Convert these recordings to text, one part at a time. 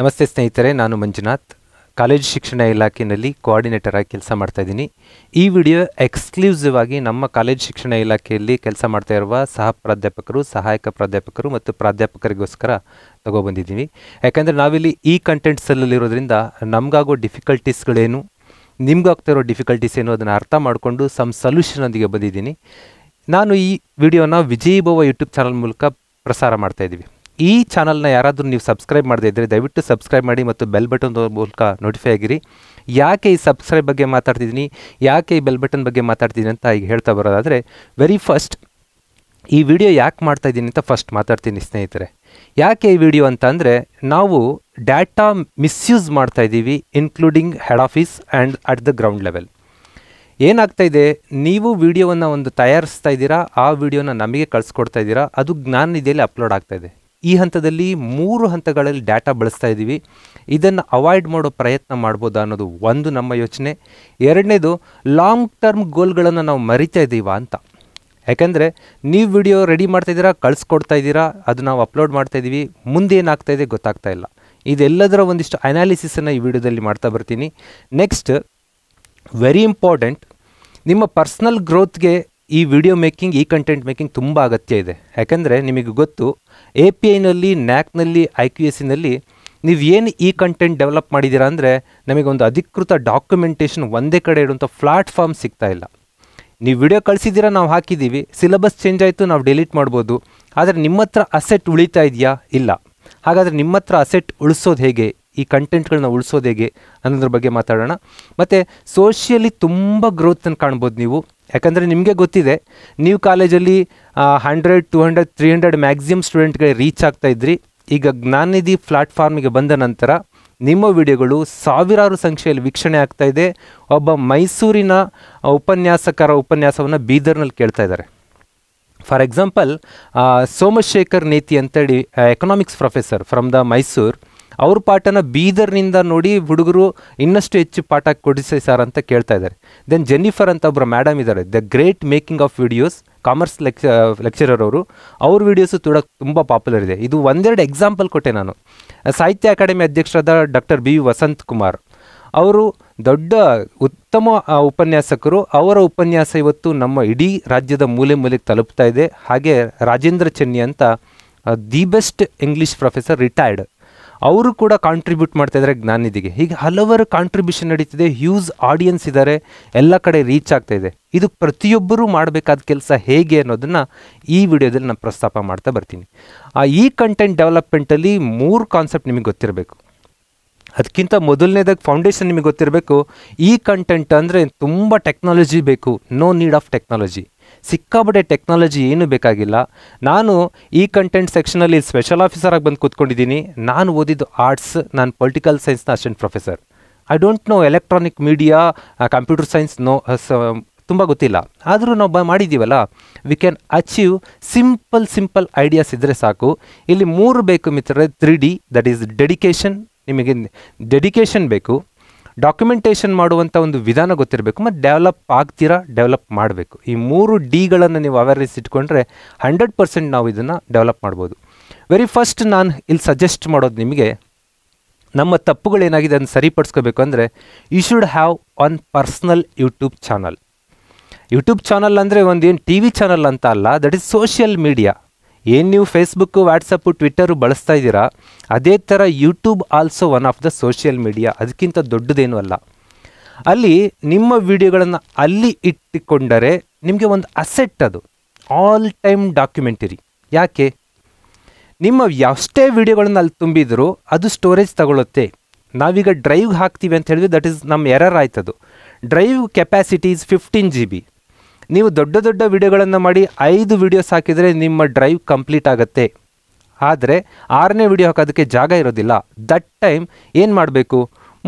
ನಮಸ್ತೆ ಸ್ನೇಹಿತರೆ ನಾನು ಮಂಜುನಾಥ್ ಕಾಲೇಜ್ ಶಿಕ್ಷಣ ಇಲಾಖೆಯಲ್ಲಿ ಕೋಆರ್ಡಿನೇಟರ್ ಆಗಿ ಕೆಲಸ ಮಾಡ್ತಾ ಇದ್ದೀನಿ ಈ ವಿಡಿಯೋ ಎಕ್ಸ್ಕ್ಲೂಸಿವ್ ಆಗಿ ನಮ್ಮ ಕಾಲೇಜ್ ಶಿಕ್ಷಣ ಇಲಾಖೆಯಲ್ಲಿ ಕೆಲಸ ಮಾಡ್ತಾ ಇರುವ ಸಹ ಪ್ರಾಧ್ಯಾಪಕರು ಸಹಾಯಕ ಪ್ರಾಧ್ಯಾಪಕರು ಮತ್ತು ಪ್ರಾಧ್ಯಾಪಕರಿಗೋಸ್ಕರ ತಗೊಬಂದಿದ್ದೀವಿ ಯಾಕಂದರೆ ನಾವಿಲ್ಲಿ ಈ ಕಂಟೆಂಟ್ಸಲ್ಲಿರೋದ್ರಿಂದ ನಮಗಾಗೋ ಡಿಫಿಕಲ್ಟೀಸ್ಗಳೇನು ನಿಮ್ಗಾಗ್ತಾ ಇರೋ ಡಿಫಿಕಲ್ಟೀಸ್ ಏನು ಅದನ್ನು ಅರ್ಥ ಮಾಡಿಕೊಂಡು ಸಮ್ ಸೊಲ್ಯೂಷನ್ನೊಂದಿಗೆ ಬಂದಿದ್ದೀನಿ ನಾನು ಈ ವಿಡಿಯೋನ ವಿಜಯ್ ಭವ ಯೂಟ್ಯೂಬ್ ಚಾನಲ್ ಮೂಲಕ ಪ್ರಸಾರ ಮಾಡ್ತಾ ಇದ್ದೀವಿ ಈ ಚಾನಲ್ನ ಯಾರಾದರೂ ನೀವು ಸಬ್ಸ್ಕ್ರೈಬ್ ಮಾಡದೇ ಇದ್ದರೆ ದಯವಿಟ್ಟು ಸಬ್ಸ್ಕ್ರೈಬ್ ಮಾಡಿ ಮತ್ತು ಬೆಲ್ ಬಟನ್ ಮೂಲಕ ನೋಟಿಫೈ ಆಗಿರಿ ಯಾಕೆ ಈ ಸಬ್ಸ್ಕ್ರೈಬ್ ಬಗ್ಗೆ ಮಾತಾಡ್ತಿದ್ದೀನಿ ಯಾಕೆ ಈ ಬೆಲ್ ಬಟನ್ ಬಗ್ಗೆ ಮಾತಾಡ್ತಿದ್ದೀನಿ ಅಂತ ಈಗ ಹೇಳ್ತಾ ಬರೋದಾದರೆ ವೆರಿ ಫಸ್ಟ್ ಈ ವಿಡಿಯೋ ಯಾಕೆ ಮಾಡ್ತಾ ಇದ್ದೀನಿ ಅಂತ ಫಸ್ಟ್ ಮಾತಾಡ್ತೀನಿ ಸ್ನೇಹಿತರೆ ಯಾಕೆ ಈ ವಿಡಿಯೋ ಅಂತ ಅಂದರೆ ನಾವು ಡ್ಯಾಟಾ ಮಿಸ್ಯೂಸ್ ಮಾಡ್ತಾ ಇದ್ದೀವಿ including head office and at the ground level ಏನಾಗ್ತಾ ಇದೆ ನೀವು ವಿಡಿಯೋವನ್ನು ಒಂದು ತಯಾರಿಸ್ತಾ ಇದ್ದೀರಾ ಆ ವಿಡಿಯೋನ ನಮಗೆ ಕಳಿಸ್ಕೊಡ್ತಾ ಇದ್ದೀರಾ ಅದು ಜ್ಞಾನ ಇದೆಯಲ್ಲಿ ಅಪ್ಲೋಡ್ ಆಗ್ತಾಯಿದೆ ಈ ಹಂತದಲ್ಲಿ ಮೂರು ಹಂತಗಳಲ್ಲಿ ಡಾಟಾ ಬಳಸ್ತಾ ಇದ್ದೀವಿ ಇದನ್ನು ಅವಾಯ್ಡ್ ಮಾಡೋ ಪ್ರಯತ್ನ ಮಾಡ್ಬೋದಾ ಅನ್ನೋದು ಒಂದು ನಮ್ಮ ಯೋಚನೆ ಎರಡನೇದು ಲಾಂಗ್ ಟರ್ಮ್ ಗೋಲ್ಗಳನ್ನು ನಾವು ಮರಿತಾ ಇದ್ದೀವ ಅಂತ ಯಾಕೆಂದರೆ ನೀವು ವಿಡಿಯೋ ರೆಡಿ ಮಾಡ್ತಾ ಇದ್ದೀರಾ ಕಳಿಸ್ಕೊಡ್ತಾ ಇದ್ದೀರಾ ಅದು ನಾವು ಅಪ್ಲೋಡ್ ಮಾಡ್ತಾ ಇದ್ದೀವಿ ಮುಂದೆ ಏನಾಗ್ತಾ ಇದೆ ಗೊತ್ತಾಗ್ತಾ ಇಲ್ಲ ಇದೆಲ್ಲದರ ಒಂದಿಷ್ಟು ಅನಾಲಿಸಿಸನ್ನು ಈ ವಿಡಿಯೋದಲ್ಲಿ ಮಾಡ್ತಾ ಬರ್ತೀನಿ ನೆಕ್ಸ್ಟ್ ವೆರಿ ಇಂಪಾರ್ಟೆಂಟ್ ನಿಮ್ಮ ಪರ್ಸ್ನಲ್ ಗ್ರೋತ್ಗೆ ಈ ವಿಡಿಯೋ ಮೇಕಿಂಗ್ ಈ ಕಂಟೆಂಟ್ ಮೇಕಿಂಗ್ ತುಂಬ ಅಗತ್ಯ ಇದೆ ಯಾಕೆಂದರೆ ನಿಮಗೆ ಗೊತ್ತು ಎ ಪಿ ಐನಲ್ಲಿ ನ್ಯಾಕ್ನಲ್ಲಿ ಐ ಕ್ಯೂ ಎಸ್ ಸಿನಲ್ಲಿ ನೀವು ಏನು ಈ ಕಂಟೆಂಟ್ ಡೆವಲಪ್ ಮಾಡಿದ್ದೀರಾ ಅಂದರೆ ನಮಗೊಂದು ಅಧಿಕೃತ ಡಾಕ್ಯುಮೆಂಟೇಷನ್ ಒಂದೇ ಕಡೆ ಇಡುವಂಥ ಪ್ಲಾಟ್ಫಾರ್ಮ್ ಸಿಗ್ತಾ ಇಲ್ಲ ನೀವು ವಿಡಿಯೋ ಕಳಿಸಿದ್ದೀರಾ ನಾವು ಹಾಕಿದ್ದೀವಿ ಸಿಲೆಬಸ್ ಚೇಂಜ್ ಆಯಿತು ನಾವು ಡಿಲೀಟ್ ಮಾಡ್ಬೋದು ಆದರೆ ನಿಮ್ಮ ಹತ್ರ ಅಸೆಟ್ ಉಳಿತಾ ಇದೆಯಾ ಇಲ್ಲ ಹಾಗಾದರೆ ನಿಮ್ಮ ಹತ್ರ ಅಸೆಟ್ ಉಳಿಸೋದು ಹೇಗೆ ಈ ಕಂಟೆಂಟ್ಗಳನ್ನ ಉಳಿಸೋದು ಹೇಗೆ ಅನ್ನೋದ್ರ ಬಗ್ಗೆ ಮಾತಾಡೋಣ ಮತ್ತು ಸೋಷಿಯಲಿ ತುಂಬ ಗ್ರೋತನ್ನು ಕಾಣ್ಬೋದು ನೀವು ಯಾಕಂದರೆ ನಿಮಗೆ ಗೊತ್ತಿದೆ ನೀವು ಕಾಲೇಜಲ್ಲಿ hundred to hundred three hundred maximum ಸ್ಟೂಡೆಂಟ್ಗಳಿಗೆ ರೀಚ್ ಆಗ್ತಾ ಇದ್ರಿ ಈಗ ಜ್ಞಾನನಿಧಿ ಪ್ಲ್ಯಾಟ್ಫಾರ್ಮಿಗೆ ಬಂದ ನಂತರ ನಿಮ್ಮ ವಿಡಿಯೋಗಳು ಸಾವಿರಾರು ಸಂಖ್ಯೆಯಲ್ಲಿ ವೀಕ್ಷಣೆ ಆಗ್ತಾ ಇದೆ ಒಬ್ಬ ಮೈಸೂರಿನ ಉಪನ್ಯಾಸಕರ ಉಪನ್ಯಾಸವನ್ನು ಬೀದರ್ನಲ್ಲಿ ಕೇಳ್ತಾ ಇದ್ದಾರೆ ಫಾರ್ ಎಕ್ಸಾಂಪಲ್ ಸೋಮಶೇಖರ್ ನೀತಿ ಅಂತೇಳಿ economics professor from the Mysuru ಅವ್ರ ಪಾಠನ ಬೀದರ್ನಿಂದ ನೋಡಿ ಹುಡುಗರು ಇನ್ನಷ್ಟು ಹೆಚ್ಚು ಪಾಠ ಕೊಡಿಸಿ ಸರ್ ಅಂತ ಕೇಳ್ತಾ ಇದ್ದಾರೆ ದೆನ್ ಜೆನ್ನಿಫರ್ ಅಂತ ಒಬ್ಬರು ಮ್ಯಾಡಮ್ ಇದ್ದಾರೆ the great making of videos commerce ಲೆಕ್ಚ ಲೆಕ್ಚರರ್ ಅವರು ಅವ್ರ ವಿಡಿಯೋಸು ತುಡ ತುಂಬ ಪಾಪ್ಯುಲರ್ ಇದೆ ಇದು ಒಂದೆರಡು ಎಕ್ಸಾಂಪಲ್ ಕೊಟ್ಟೆ ನಾನು ಸಾಹಿತ್ಯ ಅಕಾಡೆಮಿ ಅಧ್ಯಕ್ಷರಾದ ಡಾಕ್ಟರ್ ಬಿ ವಸಂತ್ ಕುಮಾರ್ ಅವರು ದೊಡ್ಡ ಉತ್ತಮ ಉಪನ್ಯಾಸಕರು ಅವರ ಉಪನ್ಯಾಸ ಇವತ್ತು ನಮ್ಮ ಇಡೀ ರಾಜ್ಯದ ಮೂಲೆ ಮೂಲೆಗೆ ತಲುಪ್ತಾ ಇದೆ ಹಾಗೆ ರಾಜೇಂದ್ರ ಚೆನ್ನಿ ಅಂತ the best English professor retired ಅವರು ಕೂಡ ಕಾಂಟ್ರಿಬ್ಯೂಟ್ ಮಾಡ್ತಾ ಇದ್ದಾರೆ ಜ್ಞಾನಿಧಿಗೆ ಹೀಗೆ ಹಲವಾರು ಕಾಂಟ್ರಿಬ್ಯೂಷನ್ ನಡೀತಿದೆ ಹ್ಯೂಸ್ ಆಡಿಯನ್ಸ್ ಇದ್ದಾರೆ ಎಲ್ಲ ಕಡೆ ರೀಚ್ ಆಗ್ತಾ ಇದೆ ಇದು ಪ್ರತಿಯೊಬ್ಬರೂ ಮಾಡಬೇಕಾದ ಕೆಲಸ ಹೇಗೆ ಅನ್ನೋದನ್ನು ಈ ವಿಡಿಯೋದಲ್ಲಿ ನಾನು ಪ್ರಸ್ತಾಪ ಮಾಡ್ತಾ ಬರ್ತೀನಿ ಆ ಈ ಕಂಟೆಂಟ್ ಡೆವಲಪ್ಮೆಂಟಲ್ಲಿ ಮೂರು ಕಾನ್ಸೆಪ್ಟ್ ನಿಮಗೆ ಗೊತ್ತಿರಬೇಕು ಅದಕ್ಕಿಂತ ಮೊದಲನೇದಾಗ ಫೌಂಡೇಶನ್ ನಿಮಗೆ ಗೊತ್ತಿರಬೇಕು ಈ ಕಂಟೆಂಟ್ ಅಂದರೆ ತುಂಬ ಟೆಕ್ನಾಲಜಿ ಬೇಕು ನೋ ನೀಡ್ ಆಫ್ ಟೆಕ್ನಾಲಜಿ ಸಿಕ್ಕಾಬಡೆ ಟೆಕ್ನಾಲಜಿ ಏನೂ ಬೇಕಾಗಿಲ್ಲ ನಾನು ಈ ಕಂಟೆಂಟ್ ಸೆಕ್ಷನಲ್ಲಿ ಸ್ಪೆಷಲ್ ಆಫೀಸರ್ ಆಗಿ ಬಂದು ಕೂತ್ಕೊಂಡಿದ್ದೀನಿ ನಾನು ಓದಿದ್ದು ಆರ್ಟ್ಸ್ ನಾನು ಪೊಲಿಟಿಕಲ್ ಸೈನ್ಸ್ನ assistant professor I don't know electronic media computer science no ತುಂಬ ಗೊತ್ತಿಲ್ಲ ಆದರೂ ನಾವು ಬ ಮಾಡಿದ್ದೀವಲ್ಲ we can achieve simple simple ideas ಇದ್ದರೆ ಸಾಕು ಇಲ್ಲಿ ಮೂರು ಬೇಕು ಮಿತ್ರ three D that is dedication ನಿಮಗೆ ಡೆಡಿಕೇಶನ್ ಬೇಕು ಡಾಕ್ಯುಮೆಂಟೇಷನ್ ಮಾಡುವಂಥ ಒಂದು ವಿಧಾನ ಗೊತ್ತಿರಬೇಕು ಮತ್ತು ಡೆವಲಪ್ ಆಗ್ತೀರಾ ಡೆವಲಪ್ ಮಾಡಬೇಕು ಈ ಮೂರು ಡಿಗಳನ್ನು ನೀವು ಅವೇರ್ನೆಸ್ ಇಟ್ಕೊಂಡ್ರೆ ಹಂಡ್ರೆಡ್ ಪರ್ಸೆಂಟ್ ನಾವು ಇದನ್ನು ಡೆವಲಪ್ ಮಾಡ್ಬೋದು ವೆರಿ ಫಸ್ಟ್ ನಾನು ಇಲ್ಲಿ ಸಜೆಸ್ಟ್ ಮಾಡೋದು ನಿಮಗೆ ನಮ್ಮ ತಪ್ಪುಗಳೇನಾಗಿದೆ ಅದನ್ನು ಸರಿಪಡಿಸ್ಕೋಬೇಕು ಅಂದರೆ you should have one personal YouTube channel YouTube channel ಅಂದರೆ ಏನು ಟಿ ವಿ ಚಾನಲ್ ಅಂತ ಅಲ್ಲ ದಟ್ ಇಸ್ ಸೋಷಿಯಲ್ ಮೀಡಿಯಾ ಏನು ನೀವು ಫೇಸ್ಬುಕ್ಕು ವಾಟ್ಸಪ್ಪು ಟ್ವಿಟ್ಟರು ಬಳಸ್ತಾ ಇದ್ದೀರಾ ಅದೇ ಥರ YouTube also one of the social media ಅದಕ್ಕಿಂತ ದೊಡ್ಡದೇನೂ ಅಲ್ಲ ಅಲ್ಲಿ ನಿಮ್ಮ ವಿಡಿಯೋಗಳನ್ನು ಅಲ್ಲಿ ಇಟ್ಟುಕೊಂಡರೆ ನಿಮಗೆ ಒಂದು ಅಸೆಟ್ ಅದು ಆಲ್ ಟೈಮ್ ಡಾಕ್ಯುಮೆಂಟರಿ ಯಾಕೆ ನಿಮ್ಮ ಎಷ್ಟೇ ವಿಡಿಯೋಗಳನ್ನು ಅಲ್ಲಿ ತುಂಬಿದರೂ ಅದು ಸ್ಟೋರೇಜ್ ತಗೊಳ್ಳುತ್ತೆ ನಾವೀಗ ಡ್ರೈವ್ ಹಾಕ್ತೀವಿ ಅಂತ ಹೇಳಿದ್ರೆ ದಟ್ ಈಸ್ ನಮ್ಮ ಎರರ್ ಆಯ್ತದು drive capacity is fifteen G B ನೀವು ದೊಡ್ಡ ದೊಡ್ಡ ವಿಡಿಯೋಗಳನ್ನು ಮಾಡಿ ಐದು ವಿಡಿಯೋಸ್ ಹಾಕಿದರೆ ನಿಮ್ಮ ಡ್ರೈವ್ ಕಂಪ್ಲೀಟ್ ಆಗುತ್ತೆ ಆದರೆ ಆರನೇ ವಿಡಿಯೋ ಹಾಕೋದಕ್ಕೆ ಜಾಗ ಇರೋದಿಲ್ಲ ದಟ್ ಟೈಮ್ ಏನು ಮಾಡಬೇಕು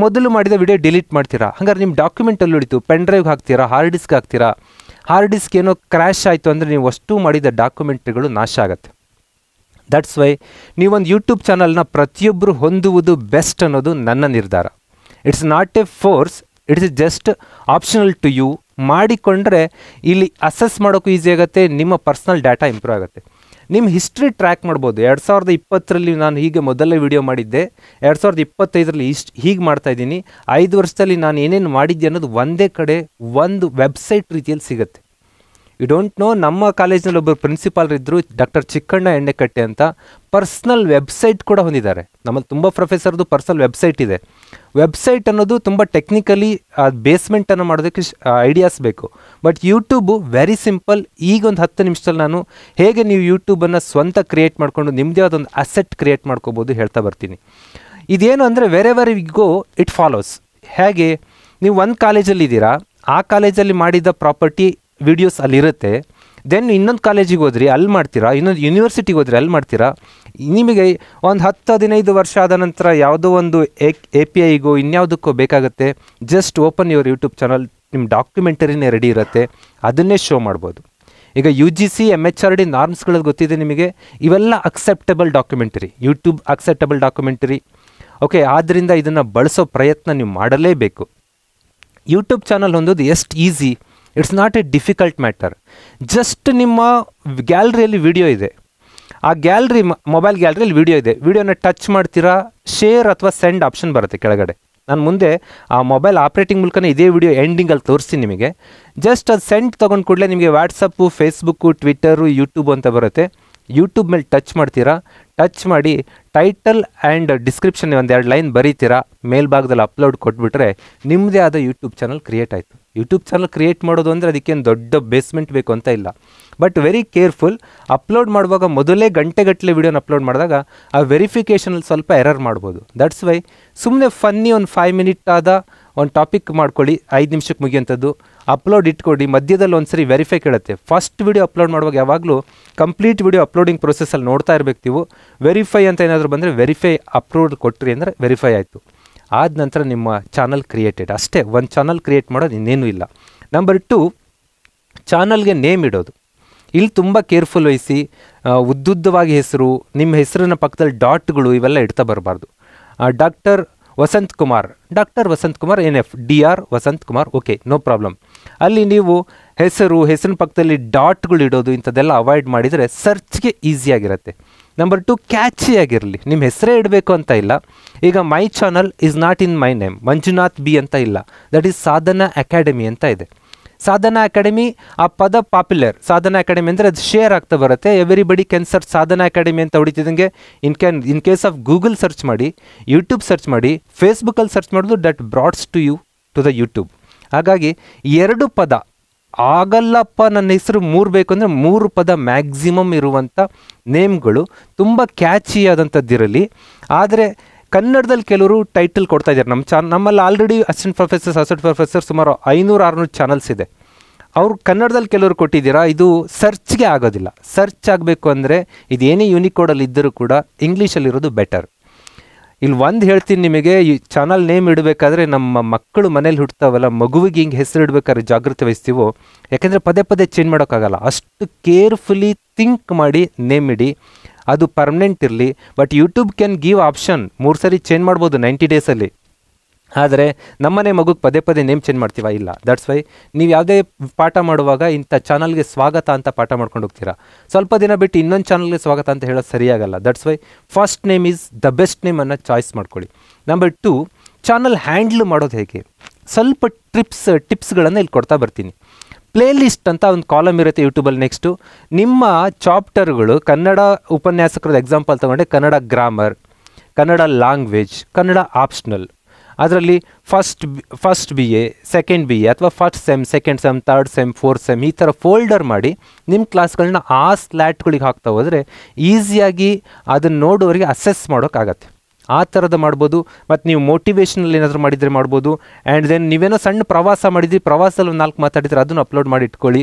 ಮೊದಲು ಮಾಡಿದ ವಿಡಿಯೋ ಡಿಲೀಟ್ ಮಾಡ್ತೀರಾ ಹಾಗಾದ್ರೆ ನಿಮ್ಮ ಡಾಕ್ಯುಮೆಂಟಲ್ಲಿ ಉಳಿತು ಪೆನ್ ಡ್ರೈವ್ಗೆ ಹಾಕ್ತೀರಾ ಹಾರ್ಡ್ ಡಿಸ್ಕ್ ಹಾಕ್ತೀರಾ ಹಾರ್ಡ್ ಡಿಸ್ಕ್ ಏನೋ ಕ್ರ್ಯಾಶ್ ಆಯಿತು ಅಂದರೆ ನೀವು ಅಷ್ಟು ಮಾಡಿದ ಡಾಕ್ಯುಮೆಂಟ್ರಿಗಳು ನಾಶ ಆಗುತ್ತೆ ದಟ್ಸ್ ವೈ ನೀವೊಂದು ಯೂಟ್ಯೂಬ್ ಚಾನಲ್ನ ಪ್ರತಿಯೊಬ್ಬರು ಹೊಂದುವುದು ಬೆಸ್ಟ್ ಅನ್ನೋದು ನನ್ನ ನಿರ್ಧಾರ it's not a force it's just optional to you ಮಾಡಿಕೊಂಡ್ರೆ ಇಲ್ಲಿ ಅಸೆಸ್ ಮಾಡೋಕ್ಕೂ ಈಸಿ ಆಗುತ್ತೆ ನಿಮ್ಮ ಪರ್ಸ್ನಲ್ ಡಾಟಾ ಇಂಪ್ರೂವ್ ಆಗುತ್ತೆ ನಿಮ್ಮ ಹಿಸ್ಟ್ರಿ ಟ್ರ್ಯಾಕ್ ಮಾಡ್ಬೋದು ಎರಡು ಸಾವಿರದ ಇಪ್ಪತ್ತರಲ್ಲಿ ನಾನು ಹೀಗೆ ಮೊದಲೇ ವಿಡಿಯೋ ಮಾಡಿದ್ದೆ ಎರಡು ಸಾವಿರದ ಇಪ್ಪತ್ತೈದರಲ್ಲಿ ಇಷ್ಟು ಹೀಗೆ ಮಾಡ್ತಾಯಿದ್ದೀನಿ ಐದು ವರ್ಷದಲ್ಲಿ ನಾನು ಏನೇನು ಮಾಡಿದ್ದೆ ಅನ್ನೋದು ಒಂದೇ ಕಡೆ ಒಂದು ವೆಬ್ಸೈಟ್ ರೀತಿಯಲ್ಲಿ ಸಿಗುತ್ತೆ ಯು ಡೋಂಟ್ ನೋ ನಮ್ಮ ಕಾಲೇಜ್ನಲ್ಲಿ ಒಬ್ಬರು ಪ್ರಿನ್ಸಿಪಾಲ್ ಇದ್ದರು ಡಾಕ್ಟರ್ ಚಿಕ್ಕಣ್ಣ ಎಣ್ಣೆಕಟ್ಟೆ ಅಂತ ಪರ್ಸ್ನಲ್ ವೆಬ್ಸೈಟ್ ಕೂಡ ಹೊಂದಿದ್ದಾರೆ ನಮ್ಮಲ್ಲಿ ತುಂಬ ಪ್ರೊಫೆಸರ್ದು ಪರ್ಸ್ನಲ್ ವೆಬ್ಸೈಟ್ ಇದೆ ವೆಬ್ಸೈಟ್ ಅನ್ನೋದು ತುಂಬ ಟೆಕ್ನಿಕಲಿ ಬೇಸ್ಮೆಂಟನ್ನು ಮಾಡೋದಕ್ಕೆ ಐಡಿಯಾಸ್ ಬೇಕು ಬಟ್ ಯೂಟ್ಯೂಬು ವೆರಿ ಸಿಂಪಲ್ ಈಗ ಒಂದು ಹತ್ತು ನಿಮಿಷದಲ್ಲಿ ನಾನು ಹೇಗೆ ನೀವು ಯೂಟ್ಯೂಬನ್ನು ಸ್ವಂತ ಕ್ರಿಯೇಟ್ ಮಾಡಿಕೊಂಡು ನಿಮ್ಮದೇ ಆದೊಂದು ಅಸೆಟ್ ಕ್ರಿಯೇಟ್ ಮಾಡ್ಕೋಬೋದು ಹೇಳ್ತಾ ಬರ್ತೀನಿ ಇದೇನು ಅಂದರೆ very very go it follows ಹೇಗೆ ನೀವು ಒಂದು ಕಾಲೇಜಲ್ಲಿ ಇದ್ದೀರಾ ಆ ಕಾಲೇಜಲ್ಲಿ ಮಾಡಿದ ಪ್ರಾಪರ್ಟಿ ವಿಡಿಯೋಸ್ ಅಲ್ಲಿರುತ್ತೆ ದೆನ್ ಇನ್ನೊಂದು ಕಾಲೇಜಿಗೆ ಹೋದ್ರಿ ಅಲ್ಲಿ ಮಾಡ್ತೀರಾ ಇನ್ನೊಂದು ಯೂನಿವರ್ಸಿಟಿಗೆ ಹೋದ್ರಿ ಅಲ್ಲಿ ಮಾಡ್ತೀರಾ ನಿಮಗೆ ಒಂದು ಹತ್ತು ಹದಿನೈದು ವರ್ಷ ಆದ ನಂತರ ಯಾವುದೋ ಒಂದು ಎ ಪಿ ಐಗೋ ಇನ್ಯಾವುದಕ್ಕೋ ಬೇಕಾಗುತ್ತೆ just open your YouTube channel ನಿಮ್ಮ ಡಾಕ್ಯುಮೆಂಟರಿನೇ ರೆಡಿ ಇರುತ್ತೆ ಅದನ್ನೇ ಶೋ ಮಾಡ್ಬೋದು ಈಗ U G C M H R D ನಾರ್ಮ್ಸ್ಗಳಲ್ಲಿ ಗೊತ್ತಿದೆ ನಿಮಗೆ ಇವೆಲ್ಲ acceptable documentary YouTube acceptable documentary okay ಆದ್ದರಿಂದ ಇದನ್ನು ಬಳಸೋ ಪ್ರಯತ್ನ ನೀವು ಮಾಡಲೇಬೇಕು ಯೂಟ್ಯೂಬ್ ಚಾನಲ್ ಹೊಂದೋದು ಎಷ್ಟು easy it's not a difficult matter just ನಿಮ್ಮ ಗ್ಯಾಲ್ರಿಯಲ್ಲಿ ವಿಡಿಯೋ ಇದೆ ಆ ಗ್ಯಾಲ್ರಿ ಮೊಬೈಲ್ ಗ್ಯಾಲ್ರಿಯಲ್ಲಿ ವಿಡಿಯೋ ಇದೆ ವಿಡಿಯೋನ ಟಚ್ ಮಾಡ್ತೀರಾ ಶೇರ್ ಅಥವಾ ಸೆಂಡ್ ಆಪ್ಷನ್ ಬರುತ್ತೆ ಕೆಳಗಡೆ ನಾನು ಮುಂದೆ ಆ ಮೊಬೈಲ್ ಆಪ್ರೇಟಿಂಗ್ ಮೂಲಕನೇ ಇದೇ ವಿಡಿಯೋ ಎಂಡಿಂಗಲ್ಲಿ ತೋರಿಸಿ ನಿಮಗೆ ಜಸ್ಟ್ ಅದು ಸೆಂಡ್ ತೊಗೊಂಡು ಕೂಡಲೇ ನಿಮಗೆ ವಾಟ್ಸಪ್ಪು ಫೇಸ್ಬುಕ್ಕು ಟ್ವಿಟ್ಟರು ಯೂಟ್ಯೂಬ್ ಅಂತ ಬರುತ್ತೆ ಯೂಟ್ಯೂಬ್ ಮೇಲೆ ಟಚ್ ಮಾಡ್ತೀರಾ ಟಚ್ ಮಾಡಿ ಟೈಟಲ್ ಆ್ಯಂಡ್ ಡಿಸ್ಕ್ರಿಪ್ಷನ್ ಒಂದೆರಡು ಲೈನ್ ಬರೀತೀರಾ ಮೇಲ್ಭಾಗದಲ್ಲಿ ಅಪ್ಲೋಡ್ ಕೊಟ್ಬಿಟ್ರೆ ನಿಮ್ಮದೇ ಆದ ಯೂಟ್ಯೂಬ್ ಚಾನಲ್ ಕ್ರಿಯೇಟ್ ಆಯಿತು ಯೂಟ್ಯೂಬ್ ಚಾನಲ್ ಕ್ರಿಯೇಟ್ ಮಾಡೋದು ಅಂದರೆ ಅದಕ್ಕೇನು ದೊಡ್ಡ ಬೇಸ್ಮೆಂಟ್ ಬೇಕು ಅಂತ ಇಲ್ಲ ಬಟ್ ವೆರಿ ಕೇರ್ಫುಲ್ ಅಪ್ಲೋಡ್ ಮಾಡುವಾಗ ಮೊದಲೇ ಗಂಟೆಗಟ್ಟಲೆ ವೀಡಿಯೋನ ಅಪ್ಲೋಡ್ ಮಾಡಿದಾಗ ಆ ವೆರಿಫಿಕೇಷನಲ್ಲಿ ಸ್ವಲ್ಪ ಎರರ್ ಮಾಡ್ಬೋದು ದಟ್ಸ್ ವೈ ಸುಮ್ಮನೆ ಫನ್ನಿ ಒಂದು ಫೈವ್ ಮಿನಿಟ್ ಆದ ಒಂದು ಟಾಪಿಕ್ ಮಾಡ್ಕೊಳ್ಳಿ ಐದು ನಿಮಿಷಕ್ಕೆ ಮುಗಿಯೋಂಥದ್ದು ಅಪ್ಲೋಡ್ ಇಟ್ಕೊಡಿ ಮಧ್ಯದಲ್ಲಿ ಒಂದು ಸರಿ ವೆರಿಫೈ ಕೇಳುತ್ತೆ ಫಸ್ಟ್ ವಿಡಿಯೋ ಅಪ್ಲೋಡ್ ಮಾಡುವಾಗ ಯಾವಾಗಲೂ ಕಂಪ್ಲೀಟ್ ವಿಡಿಯೋ ಅಪ್ಲೋಡಿಂಗ್ ಪ್ರೊಸೆಸಲ್ಲಿ ನೋಡ್ತಾ ಇರಬೇಕು ನೀವು ವೆರಿಫೈ ಅಂತ ಏನಾದರೂ ಬಂದರೆ ವೆರಿಫೈ ಅಪ್ಲೋಡ್ ಕೊಟ್ಟರಿ ಅಂದರೆ ವೆರಿಫೈ ಆಯಿತು ಆದ ನಂತರ ನಿಮ್ಮ ಚಾನಲ್ ಕ್ರಿಯೇಟೆಡ್ ಅಷ್ಟೇ ಒಂದು ಚಾನಲ್ ಕ್ರಿಯೇಟ್ ಮಾಡೋದು ಇನ್ನೇನೂ ಇಲ್ಲ ನಂಬರ್ ಟು ಚಾನಲ್ಗೆ ನೇಮ್ ಇಡೋದು ಇಲ್ಲಿ ತುಂಬ ಕೇರ್ಫುಲ್ ವಹಿಸಿ ಉದ್ದುದ್ದವಾಗಿ ಹೆಸರು ನಿಮ್ಮ ಹೆಸರಿನ ಪಕ್ಕದಲ್ಲಿ ಡಾಟ್ಗಳು ಇವೆಲ್ಲ ಇಡ್ತಾ ಬರಬಾರ್ದು doctor Vasanth Kumar doctor Vasanth Kumar N F D R Vasanth Kumar okay no problem ಅಲ್ಲಿ ನೀವು ಹೆಸರು ಹೆಸರಿನ ಪಕ್ಕದಲ್ಲಿ ಡಾಟ್ಗಳು ಇಡೋದು ಇಂಥದ್ದೆಲ್ಲ ಅವಾಯ್ಡ್ ಮಾಡಿದರೆ ಸರ್ಚ್ಗೆ ಈಸಿಯಾಗಿರುತ್ತೆ ನಂಬರ್ ಟು ಕ್ಯಾಚಿ ಆಗಿರಲಿ ನಿಮ್ಮ ಹೆಸರೇ ಇಡಬೇಕು ಅಂತ ಇಲ್ಲ ಈಗ my channel is not in my name Manjunath B ಅಂತ ಇಲ್ಲ ದಟ್ ಈಸ್ ಸಾಧನಾ ಅಕಾಡೆಮಿ ಅಂತ ಇದೆ ಸಾಧನಾ ಅಕಾಡೆಮಿ ಆ ಪದ ಪಾಪ್ಯುಲರ್ ಸಾಧನಾ ಅಕಾಡೆಮಿ ಅಂದರೆ ಅದು ಶೇರ್ ಆಗ್ತಾ ಬರುತ್ತೆ everybody can search Sadhana Academy ಅಂತ ಹೊಡಿತಿದ್ದಂಗೆ in can in case of Google search ಮಾಡಿ ಯೂಟ್ಯೂಬ್ ಸರ್ಚ್ ಮಾಡಿ ಫೇಸ್ಬುಕ್ಕಲ್ಲಿ ಸರ್ಚ್ ಮಾಡೋದು that broads to you to the YouTube ಹಾಗಾಗಿ ಎರಡು ಪದ ಆಗಲ್ಲಪ್ಪ ನನ್ನ ಹೆಸರು ಮೂರು ಬೇಕು ಅಂದರೆ ಮೂರು ಪದ ಮ್ಯಾಕ್ಸಿಮಮ್ ಇರುವಂಥ ನೇಮ್ಗಳು ತುಂಬ ಕ್ಯಾಚಿ ಆದಂಥದ್ದಿರಲಿ ಆದರೆ ಕನ್ನಡದಲ್ಲಿ ಕೆಲವರು ಟೈಟಲ್ ಕೊಡ್ತಾ ಇದ್ದಾರೆ ನಮ್ಮ ಚಾ ನಮ್ಮಲ್ಲಿ already assistant professors assistant professor ಸುಮಾರು ಐನೂರು ಆರುನೂರು ಚಾನಲ್ಸ್ ಇದೆ ಅವರು ಕನ್ನಡದಲ್ಲಿ ಕೆಲವರು ಕೊಟ್ಟಿದ್ದೀರಾ ಇದು ಸರ್ಚ್ಗೆ ಆಗೋದಿಲ್ಲ ಸರ್ಚ್ ಆಗಬೇಕು ಅಂದರೆ ಇದೇನೇ ಯೂನಿಕೋಡಲ್ಲಿ ಇದ್ದರೂ ಕೂಡ ಇಂಗ್ಲೀಷಲ್ಲಿರೋದು ಬೆಟರ್ ಇಲ್ಲಿ ಒಂದು ಹೇಳ್ತೀನಿ ನಿಮಗೆ ಈ ಚಾನಲ್ ನೇಮ್ ಇಡಬೇಕಾದ್ರೆ ನಮ್ಮ ಮಕ್ಕಳು ಮನೇಲಿ ಹುಡ್ತಾವಲ್ಲ ಮಗುವಿಗೆ ಹಿಂಗೆ ಹೆಸರು ಇಡಬೇಕಾದ್ರೆ ಜಾಗೃತಿ ವಹಿಸ್ತೀವೋ ಯಾಕೆಂದರೆ ಪದೇ ಪದೇ ಚೇಂಜ್ ಮಾಡೋಕ್ಕಾಗಲ್ಲ ಅಷ್ಟು ಕೇರ್ಫುಲಿ ಥಿಂಕ್ ಮಾಡಿ ನೇಮ್ ಇಡಿ ಅದು ಪರ್ಮನೆಂಟ್ ಇರಲಿ but YouTube can give option ಮೂರು ಸರಿ ಚೇಂಜ್ ಮಾಡ್ಬೋದು ನೈಂಟಿ ಡೇಸಲ್ಲಿ ಆದರೆ ನಮ್ಮನೆ ಮಗುಗೆ ಪದೇ ಪದೇ ನೇಮ್ ಚೇಂಜ್ ಮಾಡ್ತೀವ ಇಲ್ಲ ದಟ್ಸ್ ವೈ ನೀವು ಯಾವುದೇ ಪಾಠ ಮಾಡುವಾಗ ಇಂಥ ಚಾನಲ್ಗೆ ಸ್ವಾಗತ ಅಂತ ಪಾಠ ಮಾಡ್ಕೊಂಡು ಹೋಗ್ತೀರಾ ಸ್ವಲ್ಪ ದಿನ ಬಿಟ್ಟು ಇನ್ನೊಂದು ಚಾನಲ್ಗೆ ಸ್ವಾಗತ ಅಂತ ಹೇಳೋದು ಸರಿಯಾಗಲ್ಲ that's why first name is the best ನೇಮನ್ನು ಚಾಯ್ಸ್ ಮಾಡ್ಕೊಳ್ಳಿ ನಂಬರ್ ಟು ಚಾನಲ್ ಹ್ಯಾಂಡ್ಲ್ ಮಾಡೋದು ಹೇಗೆ ಸ್ವಲ್ಪ ಟ್ರಿಪ್ಸ್ ಟಿಪ್ಸ್ಗಳನ್ನು ಇಲ್ಲಿ ಕೊಡ್ತಾ ಬರ್ತೀನಿ ಪ್ಲೇ ಲಿಸ್ಟ್ ಅಂತ ಒಂದು ಕಾಲಮ್ ಇರುತ್ತೆ ಯೂಟ್ಯೂಬಲ್ಲಿ ನೆಕ್ಸ್ಟು ನಿಮ್ಮ ಚಾಪ್ಟರ್ಗಳು ಕನ್ನಡ ಉಪನ್ಯಾಸಕರದ ಎಕ್ಸಾಂಪಲ್ ತಗೊಂಡೆ Kannada grammar Kannada language Kannada optional ಅದರಲ್ಲಿ first first B A second B A ಅಥವಾ first sem second sem third sem fourth sem ಈ ಥರ ಫೋಲ್ಡರ್ ಮಾಡಿ ನಿಮ್ಮ ಕ್ಲಾಸ್ಗಳನ್ನ ಆ ಸ್ಲ್ಯಾಟ್ಗಳಿಗೆ ಹಾಕ್ತಾ ಹೋದರೆ ಈಸಿಯಾಗಿ ಅದನ್ನು ನೋಡೋರಿಗೆ ಅಸೆಸ್ ಮಾಡೋಕ್ಕಾಗತ್ತೆ ಆ ಥರದ ಮಾಡ್ಬೋದು ಮತ್ತು ನೀವು ಮೋಟಿವೇಶ್ನಲ್ ಏನಾದರೂ ಮಾಡಿದರೆ ಮಾಡ್ಬೋದು ಆ್ಯಂಡ್ ದೆನ್ ನೀವೇನೋ ಸಣ್ಣ ಪ್ರವಾಸ ಮಾಡಿದ್ರಿ ಪ್ರವಾಸದಲ್ಲಿ ಒಂದು ನಾಲ್ಕು ಮಾತಾಡಿದರೆ ಅದನ್ನು ಅಪ್ಲೋಡ್ ಮಾಡಿ ಇಟ್ಕೊಳ್ಳಿ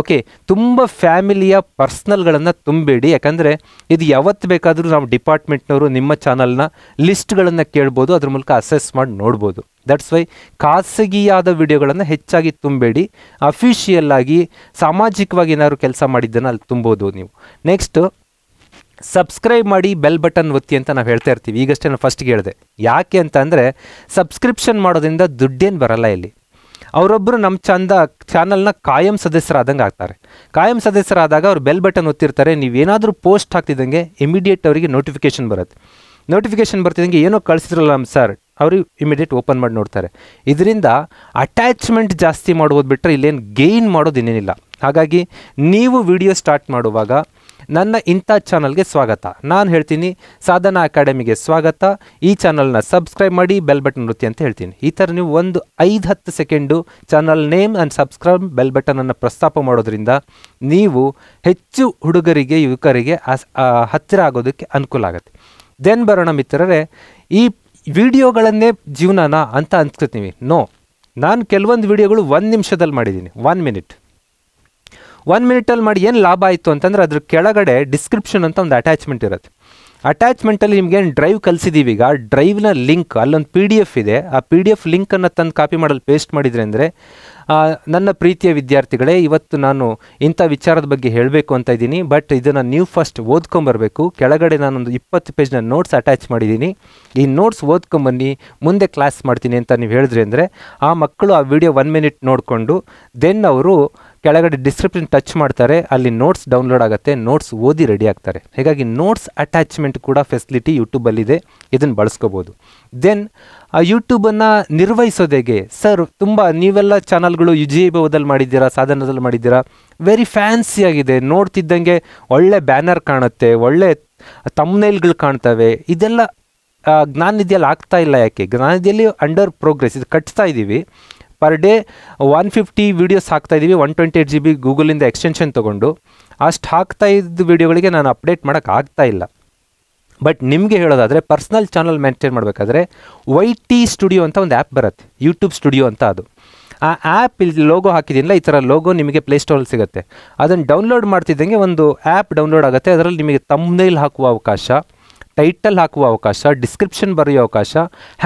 ಓಕೆ ತುಂಬ ಫ್ಯಾಮಿಲಿಯ ಪರ್ಸ್ನಲ್ಗಳನ್ನು ತುಂಬಬೇಡಿ ಯಾಕಂದರೆ ಇದು ಯಾವತ್ತು ಬೇಕಾದರೂ ನಾವು ಡಿಪಾರ್ಟ್ಮೆಂಟ್ನವರು ನಿಮ್ಮ ಚಾನಲ್ನ ಲಿಸ್ಟ್ಗಳನ್ನು ಕೇಳ್ಬೋದು ಅದ್ರ ಮೂಲಕ ಅಸೆಸ್ ಮಾಡಿ ನೋಡ್ಬೋದು ದಟ್ಸ್ ವೈ ಖಾಸಗಿಯಾದ ವಿಡಿಯೋಗಳನ್ನು ಹೆಚ್ಚಾಗಿ ತುಂಬಬೇಡಿ ಅಫಿಷಿಯಲ್ ಆಗಿ ಸಾಮಾಜಿಕವಾಗಿ ಏನಾದ್ರು ಕೆಲಸ ಮಾಡಿದ್ದನ್ನು ಅಲ್ಲಿ ತುಂಬೋದು ನೀವು ನೆಕ್ಸ್ಟು ಸಬ್ಸ್ಕ್ರೈಬ್ ಮಾಡಿ ಬೆಲ್ ಬಟನ್ ಒತ್ತಿ ಅಂತ ನಾವು ಹೇಳ್ತಾ ಇರ್ತೀವಿ ಈಗಷ್ಟೇ ನಾನು ಫಸ್ಟ್ಗೆ ಹೇಳಿದೆ ಯಾಕೆ ಅಂತಂದರೆ ಸಬ್ಸ್ಕ್ರಿಪ್ಷನ್ ಮಾಡೋದ್ರಿಂದ ದುಡ್ಡೇನು ಬರಲ್ಲ ಇಲ್ಲಿ ಅವರೊಬ್ಬರು ನಮ್ಮ ಚಂದ ಚಾನಲ್ನ ಕಾಯಂ ಸದಸ್ಯರಾದಂಗೆ ಆಗ್ತಾರೆ ಕಾಯಂ ಸದಸ್ಯರಾದಾಗ ಅವ್ರು ಬೆಲ್ ಬಟನ್ ಒತ್ತಿರ್ತಾರೆ ನೀವೇನಾದರೂ ಪೋಸ್ಟ್ ಹಾಕ್ತಿದ್ದಂಗೆ ಇಮಿಡಿಯೇಟ್ ಅವರಿಗೆ ನೋಟಿಫಿಕೇಷನ್ ಬರುತ್ತೆ ನೋಟಿಫಿಕೇಷನ್ ಬರ್ತಿದ್ದಂಗೆ ಏನೋ ಕಳಿಸಿದ್ರಲ್ಲ ನಮ್ಮ ಸರ್ ಅವರು ಇಮಿಡಿಯೇಟ್ ಓಪನ್ ಮಾಡಿ ನೋಡ್ತಾರೆ ಇದರಿಂದ ಅಟ್ಯಾಚ್ಮೆಂಟ್ ಜಾಸ್ತಿ ಮಾಡುವುದು ಬಿಟ್ಟರೆ ಇಲ್ಲೇನು ಗೇನ್ ಮಾಡೋದು ಇನ್ನೇನಿಲ್ಲ ಹಾಗಾಗಿ ನೀವು ವಿಡಿಯೋ ಸ್ಟಾರ್ಟ್ ಮಾಡುವಾಗ ನನ್ನ ಇಂಥ ಚಾನಲ್ಗೆ ಸ್ವಾಗತ ನಾನು ಹೇಳ್ತೀನಿ ಸಾಧನಾ ಅಕಾಡೆಮಿಗೆ ಸ್ವಾಗತ ಈ ಚಾನಲ್ನ ಸಬ್ಸ್ಕ್ರೈಬ್ ಮಾಡಿ ಬೆಲ್ ಬಟನ್ ನೃತ್ಯ ಅಂತ ಹೇಳ್ತೀನಿ ಈ ಥರ ನೀವು ಒಂದು ಐದು ಹತ್ತು second channel name and subscribe bell ಬಟನನ್ನು ಪ್ರಸ್ತಾಪ ಮಾಡೋದ್ರಿಂದ ನೀವು ಹೆಚ್ಚು ಹುಡುಗರಿಗೆ ಯುವಕರಿಗೆ ಹತ್ತಿರ ಆಗೋದಕ್ಕೆ ಅನುಕೂಲ ಆಗುತ್ತೆ ದೆನ್ ಬರೋಣ ಮಿತ್ರರೇ ಈ ವಿಡಿಯೋಗಳನ್ನೇ ಜೀವನನ ಅಂತ ಅನ್ಸ್ಕೊತೀವಿ ನೋ ನಾನು ಕೆಲವೊಂದು ವಿಡಿಯೋಗಳು ಒಂದು ನಿಮಿಷದಲ್ಲಿ ಮಾಡಿದ್ದೀನಿ ಒನ್ ಮಿನಿಟ್ ಒನ್ ಮಿನಿಟಲ್ಲಿ ಮಾಡಿ ಏನು ಲಾಭ ಆಯಿತು ಅಂತಂದರೆ ಅದ್ರ ಕೆಳಗಡೆ ಡಿಸ್ಕ್ರಿಪ್ಷನ್ ಅಂತ ಒಂದು ಅಟ್ಯಾಚ್ಮೆಂಟ್ ಇರುತ್ತೆ ಅಟ್ಯಾಚ್ಮೆಂಟಲ್ಲಿ ನಿಮಗೇನು ಡ್ರೈವ್ ಕಲಿಸಿದ್ದೀವಿ ಈಗ ಡ್ರೈವ್ನ ಲಿಂಕ್ ಅಲ್ಲೊಂದು ಪಿ ಡಿ ಎಫ್ ಇದೆ ಆ ಪಿ ಡಿ ಎಫ್ ಲಿಂಕನ್ನು ತಂದು ಕಾಪಿ ಮಾಡಲು ಪೇಸ್ಟ್ ಮಾಡಿದರೆ ಅಂದರೆ ನನ್ನ ಪ್ರೀತಿಯ ವಿದ್ಯಾರ್ಥಿಗಳೇ ಇವತ್ತು ನಾನು ಇಂಥ ವಿಚಾರದ ಬಗ್ಗೆ ಹೇಳಬೇಕು ಅಂತ ಇದ್ದೀನಿ ಬಟ್ ಇದನ್ನು ನೀವು ಫಸ್ಟ್ ಓದ್ಕೊಂಬರ್ಬೇಕು ಕೆಳಗಡೆ ನಾನೊಂದು ಇಪ್ಪತ್ತು ಪೇಜ್ನ ನೋಟ್ಸ್ ಅಟ್ಯಾಚ್ ಮಾಡಿದ್ದೀನಿ ಈ ನೋಟ್ಸ್ ಓದ್ಕೊಂಬನ್ನಿ ಮುಂದೆ ಕ್ಲಾಸ್ ಮಾಡ್ತೀನಿ ಅಂತ ನೀವು ಹೇಳಿದ್ರಿ ಅಂದರೆ ಆ ಮಕ್ಕಳು ಆ ವಿಡಿಯೋ ಒನ್ ಮಿನಿಟ್ ನೋಡಿಕೊಂಡು ದೆನ್ ಅವರು ಕೆಳಗಡೆ ಡಿಸ್ಕ್ರಿಪ್ಷನ್ ಟಚ್ ಮಾಡ್ತಾರೆ ಅಲ್ಲಿ ನೋಟ್ಸ್ ಡೌನ್ಲೋಡ್ ಆಗುತ್ತೆ ನೋಟ್ಸ್ ಓದಿ ರೆಡಿ ಆಗ್ತಾರೆ ಹೀಗಾಗಿ ನೋಟ್ಸ್ ಅಟ್ಯಾಚ್ಮೆಂಟ್ ಕೂಡ ಫೆಸಿಲಿಟಿ ಯೂಟ್ಯೂಬಲ್ಲಿದೆ ಇದನ್ನು ಬಳಸ್ಕೋಬೋದು ದೆನ್ ಯೂಟ್ಯೂಬನ್ನು ನಿರ್ವಹಿಸೋದೇಗೆ ಸರ್ ತುಂಬ ನೀವೆಲ್ಲ ಚಾನಲ್ಗಳು ಯು ಜಿ ಬೋದಲ್ಲಿ ಮಾಡಿದ್ದೀರಾ ಸಾಧನದಲ್ಲಿ ಮಾಡಿದ್ದೀರಾ ವೆರಿ ಫ್ಯಾನ್ಸಿಯಾಗಿದೆ ನೋಡ್ತಿದ್ದಂಗೆ ಒಳ್ಳೆ ಬ್ಯಾನರ್ ಕಾಣುತ್ತೆ ಒಳ್ಳೆ ತಮ್ನೈಲ್ಗಳು ಕಾಣ್ತವೆ ಇದೆಲ್ಲ ಜ್ಞಾನಿಧಿಯಲ್ಲಿ ಆಗ್ತಾ ಇಲ್ಲ ಯಾಕೆ ಜ್ಞಾನನಿಧಿಯಲ್ಲಿ ಅಂಡರ್ ಪ್ರೋಗ್ರೆಸ್ ಇದು ಕಟ್ತಾ ಇದ್ದೀವಿ per day one fifty videos ಇದ್ದೀವಿ one twenty eight G B ಗೂಗಲಿಂದ ಎಕ್ಸ್ಟೆನ್ಷನ್ ತೊಗೊಂಡು ಅಷ್ಟು ಹಾಕ್ತಾ ಇದ್ದ ವೀಡಿಯೋಗಳಿಗೆ ನಾನು ಅಪ್ಡೇಟ್ ಮಾಡೋಕ್ಕಾಗ್ತಾ ಇಲ್ಲ ಬಟ್ ನಿಮಗೆ ಹೇಳೋದಾದರೆ ಪರ್ಸ್ನಲ್ ಚಾನಲ್ ಮೇಂಟೈನ್ ಮಾಡಬೇಕಾದ್ರೆ ವೈ ಟಿ ಸ್ಟುಡಿಯೋ ಅಂತ ಒಂದು ಆ್ಯಪ್ ಬರುತ್ತೆ ಯೂಟ್ಯೂಬ್ ಸ್ಟುಡಿಯೋ ಅಂತ ಅದು ಆ ಆ್ಯಪ್ ಇಲ್ಲಿ ಲೋಗೋ ಹಾಕಿದ್ದೀನಲ್ಲ ಈ ಥರ ಲೋಗೋ ನಿಮಗೆ ಪ್ಲೇಸ್ಟೋರಲ್ಲಿ ಸಿಗುತ್ತೆ ಅದನ್ನು ಡೌನ್ಲೋಡ್ ಮಾಡ್ತಿದ್ದಂಗೆ ಒಂದು ಆ್ಯಪ್ ಡೌನ್ಲೋಡ್ ಆಗುತ್ತೆ ಅದರಲ್ಲಿ ನಿಮಗೆ ತಮ್ಮನೇಲಿ ಹಾಕುವ ಅವಕಾಶ ಟೈಟಲ್ ಹಾಕುವ ಅವಕಾಶ ಡಿಸ್ಕ್ರಿಪ್ಷನ್ ಬರೆಯೋ ಅವಕಾಶ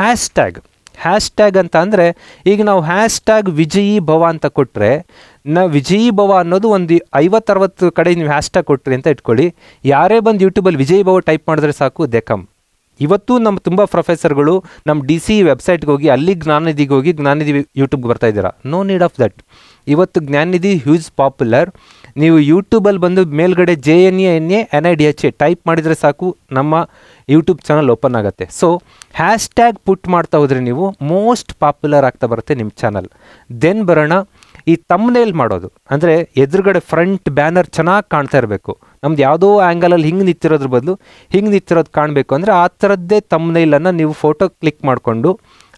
ಹ್ಯಾಶ್ ಟ್ಯಾಗ್ ಹ್ಯಾಶ್ ಟ್ಯಾಗ್ ಅಂತ ಅಂದರೆ ಈಗ ನಾವು ಹ್ಯಾಶ್ ಟ್ಯಾಗ್ ವಿಜಯಿ ಭವ ಅಂತ ಕೊಟ್ಟರೆ ನ ವಿಜಯಿ ಭವ ಅನ್ನೋದು ಒಂದು ಐವತ್ತರವತ್ತು ಕಡೆ ನೀವು ಹ್ಯಾಶ್ ಟ್ಯಾಗ್ ಅಂತ ಇಟ್ಕೊಳ್ಳಿ ಯಾರೇ ಬಂದು ಯೂಟ್ಯೂಬಲ್ಲಿ ವಿಜಯ್ ಭವ ಟೈಪ್ ಮಾಡಿದ್ರೆ ಸಾಕು ದೆಕಮ್ ಇವತ್ತು ನಮ್ಮ ತುಂಬ ಪ್ರೊಫೆಸರ್ಗಳು ನಮ್ಮ ಡಿ ಸಿ ವೆಬ್ಸೈಟ್ಗೆ ಹೋಗಿ ಅಲ್ಲಿ ಜ್ಞಾನನಿಧಿಗೆ ಹೋಗಿ ಜ್ಞಾನನಿಧಿ ಯೂಟ್ಯೂಬ್ಗೆ ಬರ್ತಾ ಇದ್ದೀರಾ ನೋ ನೀಡ್ ಆಫ್ ದಟ್ ಇವತ್ತು ಜ್ಞಾನನಿಧಿ ಹ್ಯೂಜ್ ಪಾಪ್ಯುಲರ್ ನೀವು ಯೂಟ್ಯೂಬಲ್ಲಿ ಬಂದು ಮೇಲ್ಗಡೆ J N A N A N I D H A type ಮಾಡಿದರೆ ಸಾಕು ನಮ್ಮ ಯೂಟ್ಯೂಬ್ ಚಾನಲ್ ಓಪನ್ ಆಗುತ್ತೆ ಸೊ ಹ್ಯಾಶ್ ಟ್ಯಾಗ್ ಪುಟ್ ಮಾಡ್ತಾ ಹೋದರೆ ನೀವು ಮೋಸ್ಟ್ ಪಾಪ್ಯುಲರ್ ಆಗ್ತಾ ಬರುತ್ತೆ ನಿಮ್ಮ ಚಾನಲ್ ದೆನ್ ಬರೋಣ ಈ ತಮ್ಮನೇಲ್ ಮಾಡೋದು ಅಂದರೆ ಎದುರುಗಡೆ ಫ್ರಂಟ್ ಬ್ಯಾನರ್ ಚೆನ್ನಾಗಿ ಕಾಣ್ತಾ ಇರಬೇಕು ನಮ್ದು ಯಾವುದೋ ಆ್ಯಂಗಲಲ್ಲಿ ಹಿಂಗೆ ನಿಂತಿರೋದ್ರ ಬದಲು ಹಿಂಗೆ ನಿಂತಿರೋದು ಕಾಣಬೇಕು ಅಂದರೆ ಆ ಥರದ್ದೇ ತಮ್ಮನೇಲನ್ನು ನೀವು ಫೋಟೋ ಕ್ಲಿಕ್ ಮಾಡಿಕೊಂಡು